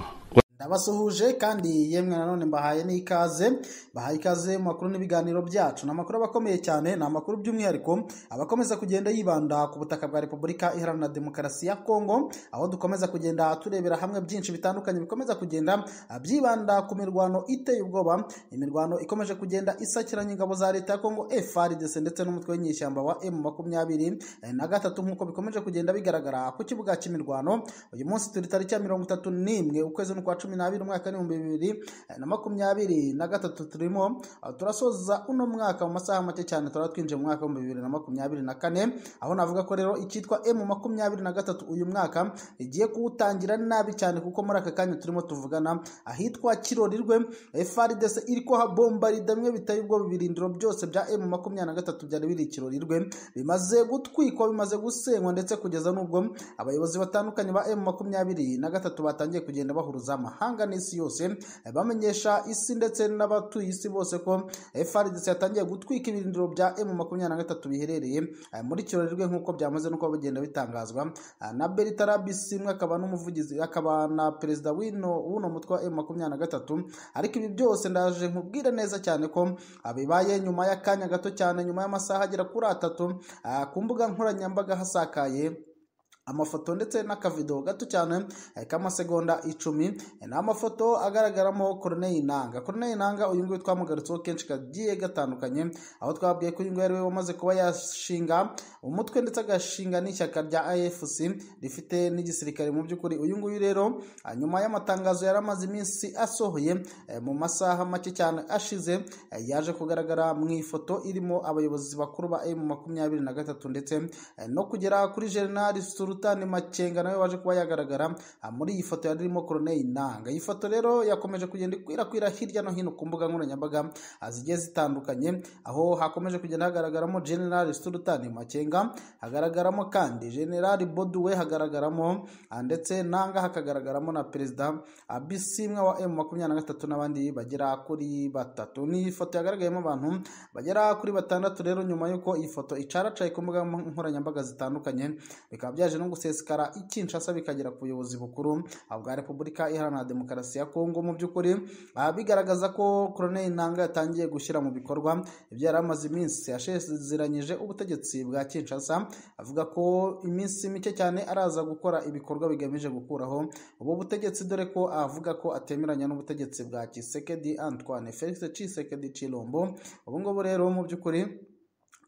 Speaker 1: ndabasuhuje kandi yemwe nanone mbahaye n'ikaze bahaye ikaze mu makuru n'ibiganiro byacu ni amakuru aba cyane ni amakuru by'umwihariko abakomeza kugenda yibanda ku butaka bwa repubulika iharanira demokarasi ya kongo aho dukomeza kugenda turebera hamwe byinshi bitandukanye bikomeza kugenda ah, byibanda ku mirwano iteye ubwoba imirwano ikomeje kugenda isakiranya ingabo za leta ya kongo FARDC ndetse n'umutwe w'inyeshyamba wa M makumyabiri eh, na gatatu nk'uko bikomeje kugenda bigaragara ku kibuga cy'imirwano uyu munsi turi tariki ya mirongo itatu n'imwe ukwezi n'ukwa cumi n'abiri umwaka w'ibihumbi bibiri eh, na makumyabiri na gatatu turimo eh, turasoza uno mwaka mu masaha make cyane turaba twinjiye mu mwaka w'ibihumbi bibiri na makumyabiri na kane aho navuga ko rero icyitwa emu makumyabiri na gatatu uyu mwaka igiye kuwutangira nabi cyane kuko muri aka kanya turimo tuvugana ahitwa kirorirwe eh, frdc iri kuhabombarida bimwe biteye ubwo birindiro byose bya emu makumyabiri na gatatu byari biri kirorirwe bimaze gutwikwa bimaze gusenywa ndetse kugeza n'ubwo abayobozi batandukanye ba emu makumyabiri na gatatu batangiye kugenda bahuruza amahanga mahanga n'isi yose eh, bamenyesha isi ndetse n'abatuye isi bose ko eh, FARDC yatangiye gutwika ibirindiro bya M23 biherereye eh, muri Kirorirwe nk'uko byamaze nuko bigenda bitangazwa na Bertrand Bisimwe akaba n'umuvugizi akaba na perezida w'ino w'uno mutwe wa M23 ariko ibi byose ndaje nkubwire neza cyane ko bibaye nyuma y'akanya gato cyane nyuma y'amasaha agera kuri atatu ku mbuga nkoranyambaga hasakaye amafoto ndetse n'akavido gato cyane eh, k'amasegonda icumi eh, ni amafoto agaragaramo Corneille inanga Corneille Nangaa uyu nguyu twamugarutseho kenshi kagiye gatandukanye aho twabwiye ko uyu nguyu ari wamaze kuba yashinga umutwe ndetse agashinga n'ishyaka rya AFC rifite n'igisirikare mu by'ukuri uyu nguyu rero ah, nyuma y'amatangazo yari amaze iminsi asohoye eh, mu masaha make cyane ashize yaje kugaragara mu ifoto irimo abayobozi bakuru ba M makumyabiri na gatatu ndetse no kugera kuri General Suru kuruta ni Makenga nawe waje kuba yagaragara ah, muri iyi foto yari irimo Corneille Nangaa iyi foto rero yakomeje kugenda ikwirakwira hirya no hino ku mbuga nkoranyambaga ah, zigiye zitandukanye aho hakomeje kugenda hagaragaramo General Sultan Makenga hagaragaramo kandi General Boduwe hagaragaramo ah, ndetse nanga hakagaragaramo na Perezida Bisimwa wa M makumyabiri na gatatu n'abandi bagera kuri batatu ni ifoto yagaragayemo abantu bagera kuri batandatu rero nyuma y'uko iyi foto icaracaye ku mbuga nkoranyambaga zitandukanye bikaba byaje no cyangwa gusesekara Kinshasa bikagera ku buyobozi bukuru bwa Repubulika Iharanira Demokarasi ya Kongo mu by'ukuri ah, bigaragaza ko Colonel Nanga yatangiye gushyira mu bikorwa ibyo yari amaze iminsi yashezeranyije ubutegetsi bwa Kinshasa avuga ko iminsi mike cyane araza gukora ibikorwa bigamije gukuraho ubu butegetsi dore ko avuga ko atemeranya n'ubutegetsi bwa Kisekedi Antoine Felix Tshisekedi Chilombo ubu ngubu rero mu by'ukuri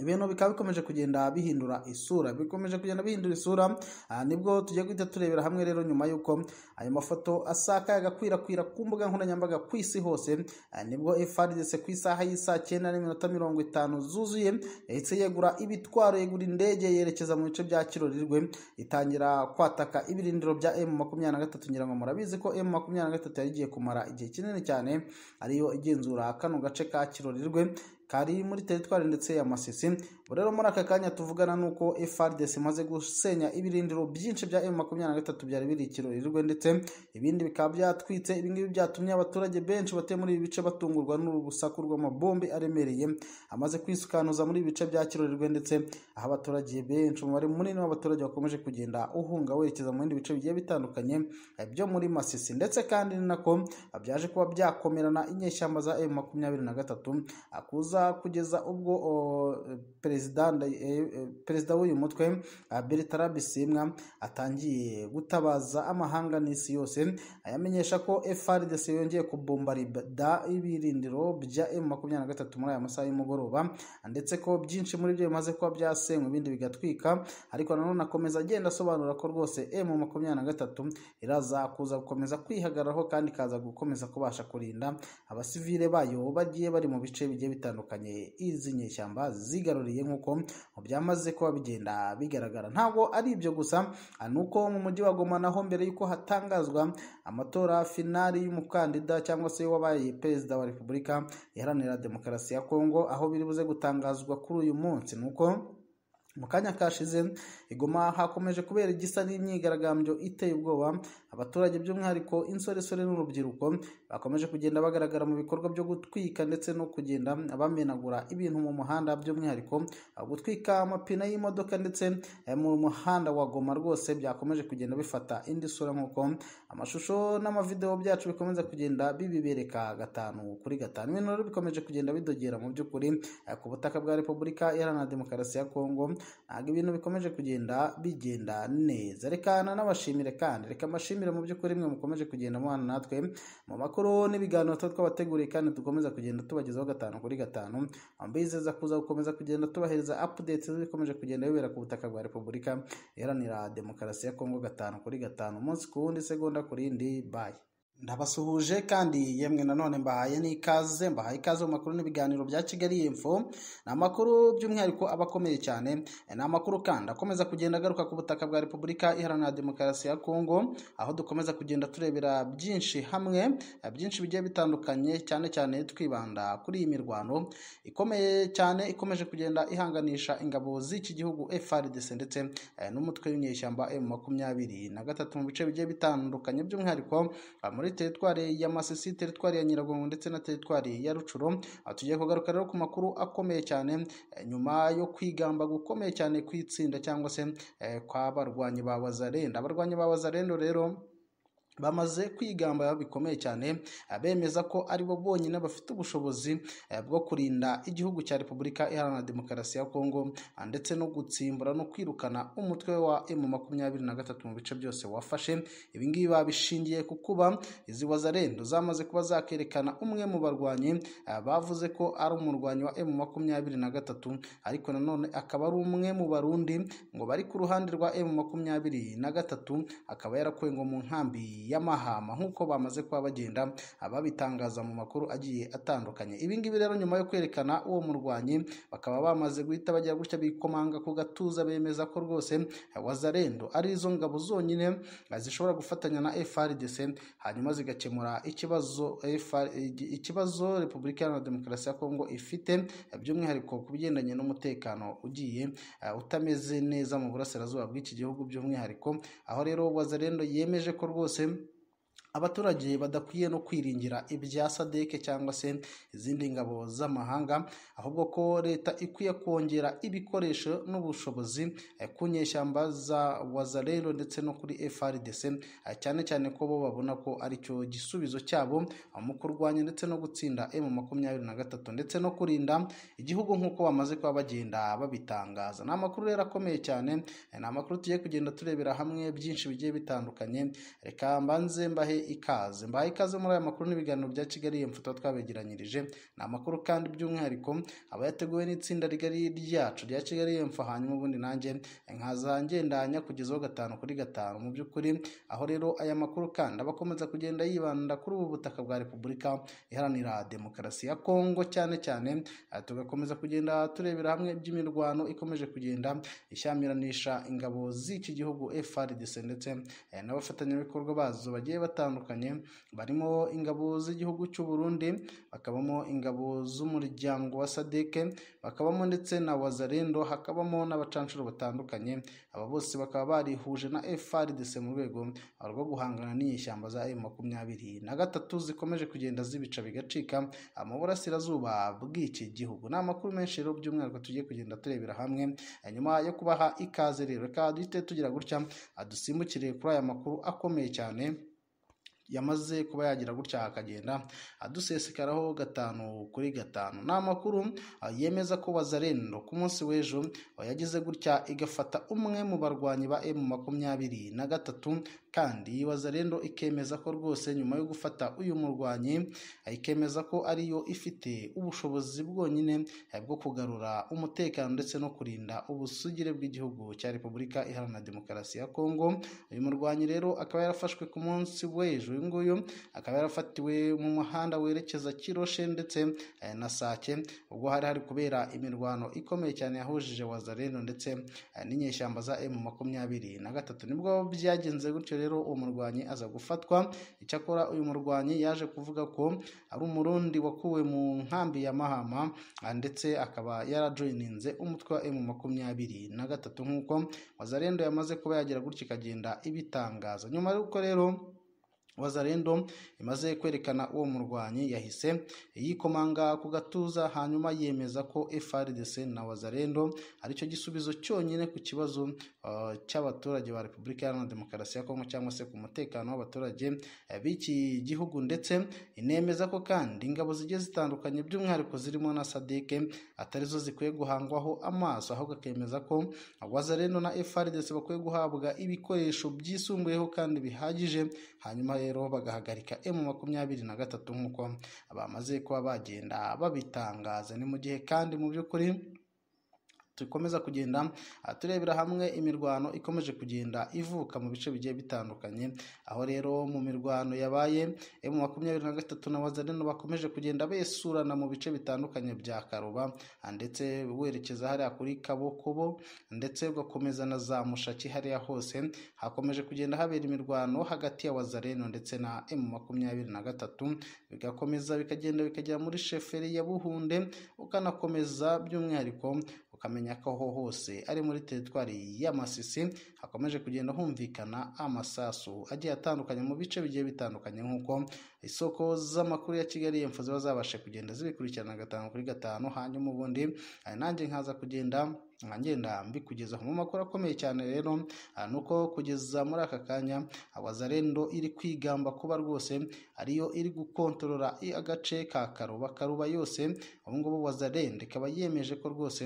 Speaker 1: ibintu bikaba bikomeje kugenda bihindura isura bikomeje kugenda bihindura isura ah, nibwo tujya guhita turebera hamwe rero nyuma y'uko ayo mafoto asakaye agakwirakwira ku mbuga nkoranyambaga ku isi hose ah, nibwo efadese ku isaha y'isaa cyenda n'iminota mirongo itanu zuzuye yahise yegura ibitwaro yegura indege yerekeza mu bice bya kirorirwe itangira kwataka ibirindiro bya emu makumyabiri na gatatu ngira ngo murabizi ko emu makumyabiri na gatatu yari igiye kumara igihe kinini cyane ariyo igenzura kano gace ka kirorirwe kari muri teritwari ndetse ya Masisi ubu rero muri aka kanya tuvugana nuko FARDC imaze gusenya ibirindiro byinshi bya m gatatu byari biri ikirorirwe ndetse ibindi bikaba byatwitse ibi ngibi byatumye abaturage benshi batuye muri ibi bice batungurwa n'urusaku rw'amabombe aremereye amaze kwisukanuza muri ibi bice bya kirurirwe ndetse aho abaturage benshi umubare munini w'abaturage bakomeje kugenda uhunga werekeza mu bindi bice bigiye bitandukanye byo muri Masisi ndetse kandi ni nako byaje kuba byakomerana inyeshyamba za na gatatu akuza kugeza ubwo perezida e, e, perezida w'uyu mutwe Bertrand atangiye gutabaza amahanga n'isi yose ayamenyesha ko FARDC yongeye kubombarida ibirindiro bya m gatatu muri aya masaha y'umugoroba ndetse ko byinshi muri byo bimaze kuba byasenywe ibindi bigatwika ariko nanone akomeza agenda asobanura ko rwose M23 iraza kuza gukomeza kwihagararaho kandi ikaza gukomeza kubasha kurinda abasivire bayo bagiye bari mu bice bigiye bitandukanye zitandukanye izi nyeshyamba zigaruriye nk'uko byamaze kuba bigenda bigaragara ntabwo ari ibyo gusa ni uko mu mujyi wa Goma naho mbere y'uko hatangazwa amatora finali y'umukandida cyangwa se wabaye perezida wa repubulika iharanira demokarasi ya Kongo aho biri buze gutangazwa kuri uyu munsi ni uko mu kanya kashize i hakomeje kubera igisa n'imyigaragambyo iteye ubwoba abaturage by'umwihariko insoresore n'urubyiruko bakomeje kugenda bagaragara mu bikorwa byo gutwika ndetse no kugenda bamenagura ibintu mu muhanda by'umwihariko gutwika amapine y'imodoka ndetse eh, mu muhanda wa Goma rwose byakomeje kugenda bifata indi sura nk'uko amashusho n'amavidewo byacu bikomeza kugenda bibibereka gatanu kuri gatanu ibintu rero bikomeje kugenda bidogera mu by'ukuri eh, ku butaka bwa Repubulika Iharanira Demokarasi ya Kongo ntabwo ibintu bikomeje kugenda bigenda bigenda neza reka n’abashimire kandi reka mbashimire mu by'ukuri mwe mukomeje kugenda muhana natwe mu makuru n'ibiganiro tuba twabateguriye kandi dukomeza kugenda tubagezaho gatanu kuri gatanu ambizeza kuza gukomeza kugenda tubahereza updates zikomeje kugenda bibera ku butaka bwa repubulika iharanira demokarasi ya kongo gatanu kuri gatanu umunsi ku wundi segonda ku rindi bayi ndabasuhuje kandi yemwe nanone mbahaye n'ikaze mbahaye ikaze mu makuru n'ibiganiro bya kigali info ni amakuru by'umwihariko aba akomeye cyane ni amakuru kandi akomeza kugenda agaruka ku butaka bwa repubulika iharanira demokarasi ya kongo aho dukomeza kugenda turebera byinshi hamwe byinshi bigiye bitandukanye cyane cyane twibanda kuri iyi mirwano ikomeye cyane ikomeje kugenda ihanganisha ingabo z'iki gihugu FRDC ndetse eh, n'umutwe w'inyeshyamba eh, M makumyabiri na gatatu mu bice bigiye bitandukanye by'umwihariko eh, muri muri teritwari ya masisi teritwari ya nyiragongo ndetse na teritwari ya rucuro tugiye kugaruka rero ku makuru akomeye cyane eh, nyuma yo kwigamba gukomeye cyane kw'itsinda cyangwa se eh, kwa barwanyi ba wazarenda abarwanyi ba wazarendo rero bamaze kwigamba bikomeye cyane bemeza ko ari bo bonyine bafite ubushobozi eh, bwo kurinda igihugu cya repubulika iharanira demokarasi ya kongo ah, ndetse no gutsimbura no kwirukana umutwe wa emu makumyabiri na gatatu mu bice byose wafashe ibi ngibi babishingiye ku kuba izi wazarendo zamaze kuba zakerekana umwe mu barwanyi eh, bavuze ko ari umurwanyi wa emu makumyabiri na gatatu ariko nanone akaba ari umwe mu barundi ngo bari ku ruhande rwa emu makumyabiri na gatatu akaba yarakuwe ngo mu nkambi y'amahama nk'uko bamaze kuba bagenda babitangaza mu makuru agiye atandukanye ibi ngibi rero nyuma yo kwerekana uwo murwanyi bakaba bamaze guhita bajya gutya bikomanga ku gatuza bemeza ko rwose wazarendo ari izo ngabo zonyine zishobora gufatanya na FRDC hanyuma zigakemura ikibazo ikibazo Repubulika Iharanira Demokarasi ya Kongo ifite by'umwihariko ku bigendanye n'umutekano ugiye eh, utameze neza mu burasirazuba bw'iki gihugu by'umwihariko aho rero wazarendo yemeje ko rwose abaturage badakwiye no kwiringira ibya sadeke cyangwa se izindi ngabo z'amahanga ahubwo ko leta ikwiye kongera ibikoresho n'ubushobozi eh, ku nyeshyamba za wazarero ndetse no kuri frdc eh, cyane cyane ko bo babona ko ari cyo gisubizo cyabo eh, mu kurwanya ndetse no gutsinda emu makumyabiri na gatatu ndetse no kurinda igihugu nk'uko bamaze kuba bagenda babitangaza ni amakuru rero akomeye cyane ni amakuru tugiye kugenda turebera hamwe byinshi bigiye bitandukanye reka mbanze mbahe ikaze mbaye ikaze muri aya makuru n'ibiganiro bya kigali iyo mfoto twabegeranyirije ni amakuru kandi by'umwihariko aba yateguwe n'itsinda rigari ryacu rya kigali iyo mfa hanyuma ubundi nanjye nkaza kugezaho gatanu kuri gatanu mu by'ukuri aho rero aya makuru kandi aba akomeza kugenda yibanda kuri ubu butaka bwa repubulika iharanira demokarasi ya kongo cyane cyane tugakomeza kugenda turebera hamwe iby'imirwano ikomeje kugenda ishyamiranisha ingabo z'iki gihugu frdc ndetse eh, n'abafatanyabikorwa bazo bagiye batandukanye atandukanye barimo ingabo z'igihugu cy'u Burundi, bakabamo ingabo z'umuryango wa SADC, bakabamo ndetse na wazarendo hakabamo n'abacanshuro batandukanye, aba bose bakaba barihuje na FARDC mu rwego rwo guhangana n'inyeshyamba za M makumyabiri na gatatu zikomeje kugenda zibica bigacika mu burasirazuba bw'iki gihugu. Ni amakuru menshi rero by'umwihariko tugiye kugenda turebera hamwe, nyuma yo kubaha ikaze rero reka duhite tugira gutya dusimbukire kuri aya makuru akomeye cyane yamaze kuba yagira gutya akagenda adusesekaraho gatanu kuri gatanu ni amakuru ah, yemeza ko wazarendo ku munsi w'ejo ah, yagize gutya igafata umwe mu barwanyi ba emu makumyabiri na gatatu kandi Wazalendo ikemeza ko rwose nyuma yo gufata uyu murwanyi ikemeza ko ariyo ifite ubushobozi bwonyine bwo kugarura umutekano ndetse no kurinda ubusugire bw'igihugu cya Repubulika Iharanira Demokarasi ya Kongo uyu murwanyi rero akaba yarafashwe ku munsi w'ejo uyu nguyu akaba yarafatiwe mu muhanda werekeza Kiroshe ndetse eh, na Sake ubwo hari hari kubera imirwano ikomeye cyane yahujije Wazalendo ndetse eh, n'inyeshyamba za M makumyabiri na gatatu nibwo byagenze gutyo rero uwo murwanyi aza gufatwa icyakora uyu murwanyi yaje kuvuga ko ari umurundi wakuwe mu nkambi ya mahama ah, ndetse akaba yarajoyininze umutwe wa emu makumyabiri na gatatu nk'uko wazarendo yamaze kuba yagira gutya ikagenda ibitangaza nyuma y'uko rero wazarendo imaze kwerekana uwo murwanyi yahise yikomanga ku gatuza hanyuma yemeza ko FRDC na wazarendo cyo gisubizo cyonyine ku kibazo uh, cy'abaturage ba Repubulika Iharanira Demokarasi ya Kongo cyangwa se ku mutekano w'abaturage eh, b'iki gihugu ndetse inemeza ko kandi ingabo zigiye zitandukanye by'umwihariko zirimo na Sadike atarizo zikwiye guhangwaho amaso ahubwo akemeza ko wazarendo na FRDC bakwiye guhabwa ibikoresho byisumbuyeho kandi bihagije hanyuma rero bagahagarika emu makumyabiri na gatatu nk'uko bamaze kuba bagenda babitangaza ni mu gihe kandi mu by'ukuri dukomeza kugenda ah, turebera hamwe imirwano ikomeje kugenda ivuka mu bice bigiye bitandukanye aho rero mu mirwano yabaye eh, mu makumyabiri na gatatu na wazareno bakomeje kugenda besurana mu bice bitandukanye bya karuba ah, ndetse werekeza hariya kuri kabokobo ndetse ugakomeza na za mushaki hariya hose hakomeje kugenda habera imirwano hagati ya wazareno ndetse na emu makumyabiri na gatatu bigakomeza bikagenda bikagera muri sheferi ya buhunde ukanakomeza by'umwihariko ukamenya ko aho hose ari muri teritwari y'amasisi hakomeje kugenda humvikana amasasu agiye atandukanye mu bice bigiye bitandukanye nk'uko isoko z'amakuru ya kigali yemfu ziba zabashe kugenda zibikurikirana gatanu kuri gatanu hanyuma ubundi eh, nanjye nkaza kugenda ngenda mbikugezaho mu makuru akomeye cyane rero eh, uko kugeza muri aka kanya wazarendo iri kwigamba kuba rwose ariyo iri gukontorora agace ka karuba karuba yose ubu ngubu wazarendo ikaba yemeje ko rwose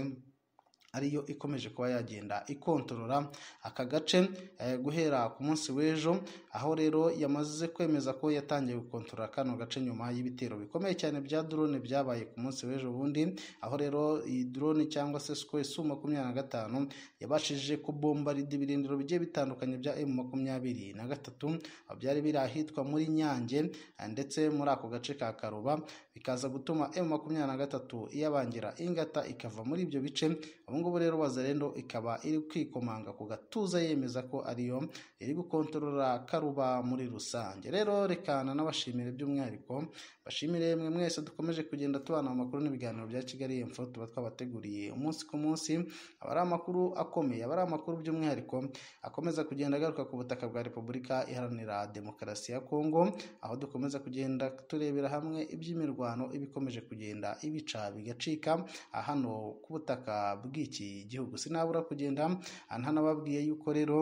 Speaker 1: ariyo ikomeje kuba yagenda ikontorora aka gace eh, guhera ku munsi w'ejo aho rero yamaze kwemeza ko yatangiye gukontorora kano gace nyuma y'ibitero bikomeye cyane bya drone byabaye ku munsi w'ejo bundi aho rero iyi drone cyangwa se square su makumyabiri na gatanu yabashije kubombarida ibirindiro bigiye bitandukanye bya emu makumyabiri na gatatu byari biri ahitwa muri nyange eh, ndetse muri ako gace ka karuba bikaza gutuma emu makumyabiri na gatatu iyabangira ingata ikava muri ibyo bice ngubu rero wazarendo ikaba iri kwikomanga ku gatuza yemeza ko ariyo iri gukontorora karuba muri rusange rero rekana n'abashimire by'umwihariko bashimire mwe mwese dukomeje kugenda tubana amakuru n'ibiganiro bya kigali info tuba twabateguriye umunsi ku munsi aba ari amakuru akomeye aba ari amakuru by'umwihariko akomeza kugenda agaruka ku butaka bwa repubulika iharanira demokarasi ya kongo aho dukomeza kugenda turebera hamwe iby'imirwano iba ikomeje kugenda ibica bigacika hano ku butaka bw'iki iki gihugu sinabura kugenda aha nababwiye yuko rero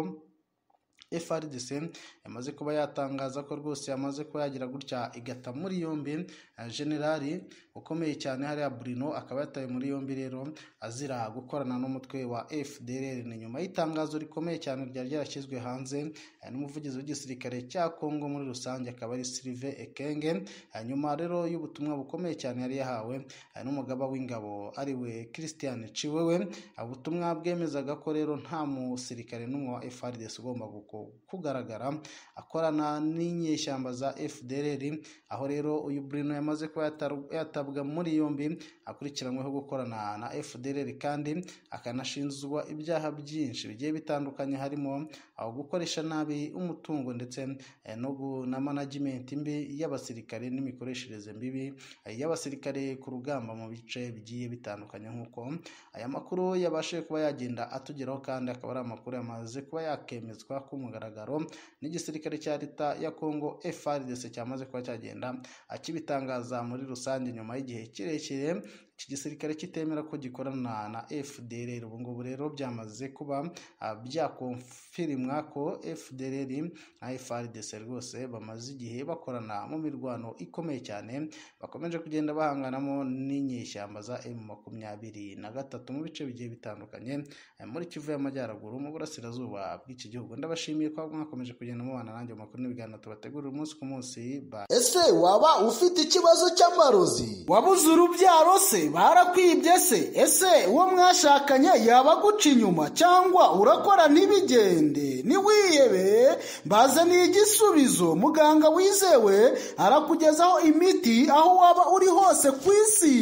Speaker 1: FRDC yamaze kuba yatangaza ko rwose yamaze kuba yagira gutya igata muri yombi eh, generali ukomeye cyane hariya Bruno akaba yatawe muri yombi rero azira gukorana n'umutwe wa FDLR ni nyuma y'itangazo rikomeye cyane ryari ryarashyizwe hanze n'umuvugizi w'igisirikare cya Congo muri rusange akaba ari Sylvain Ekenge nyuma rero y'ubutumwa bukomeye cyane yari yahawe n'umugaba w'ingabo ari we Christian Chiwewe ubutumwa bwemezaga ko rero nta musirikare n'umwe wa FARDC ugomba kugaragara akorana n'inyeshyamba za FDLR aho rero uyu Bruno yamaze kuba yata azitabwa muri yombi akurikiranyweho gukorana na fdr kandi akanashinjwa ibyaha byinshi bigiye bitandukanye harimo aho gukoresha nabi umutungo ndetse eh, na manajimenti mbi y'abasirikare n'imikoreshereze mibi eh, y'abasirikare ku rugamba mu bice bigiye bitandukanye nk'uko aya makuru yabashije kuba yagenda atugeraho kandi akaba ari amakuru yamaze kuba yakemezwa ku mugaragaro n'igisirikare cya leta ya Congo FARDC cyamaze kuba cyagenda akibitangaza muri rusange nyuma y'igihe kirekire iki gisirikare kitemera ko gikorana na fdr ubu ngubu rero byamaze kuba ah, byakonfirimwa ko FDLR na FARDC rwose bamaze igihe bakorana mu mirwano ikomeye cyane bakomeje kugenda bahanganamo n'inyeshyamba za M makumyabiri na gatatu mu bice bigiye bitandukanye eh, muri Kivu y'Amajyaruguru mu burasirazuba bw'iki gihugu ndabashimiye ko mwakomeje kugenda mubana nanjye mu makuru n'ibiganiro tubategurira umunsi ku munsi ese waba ufite ikibazo cy'amarozi wabuze urubyaro se barakwibye se ese uwo mwashakanye yaba aguca inyuma cyangwa urakora ntibigende ntiwiyebe mbaze n'igisubizo muganga wizewe arakugezaho imiti aho waba uri hose ku isi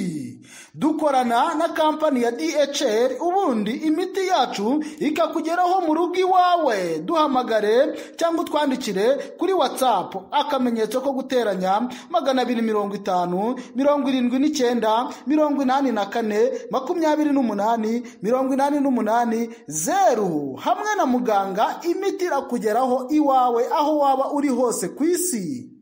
Speaker 1: dukorana na kampani ya DHL ubundi imiti yacu ikakugeraho mu rugo iwawe duhamagare cyangwa utwandikire kuri WhatsApp akamenyetso ko guteranya magana abiri mirongo itanu mirongo irindwi n'icyenda mirongo inani na kane makumyabiri n'umunani mirongo inani n'umunani zeru hamwe na muganga imiti irakugeraho iwawe aho waba uri hose ku isi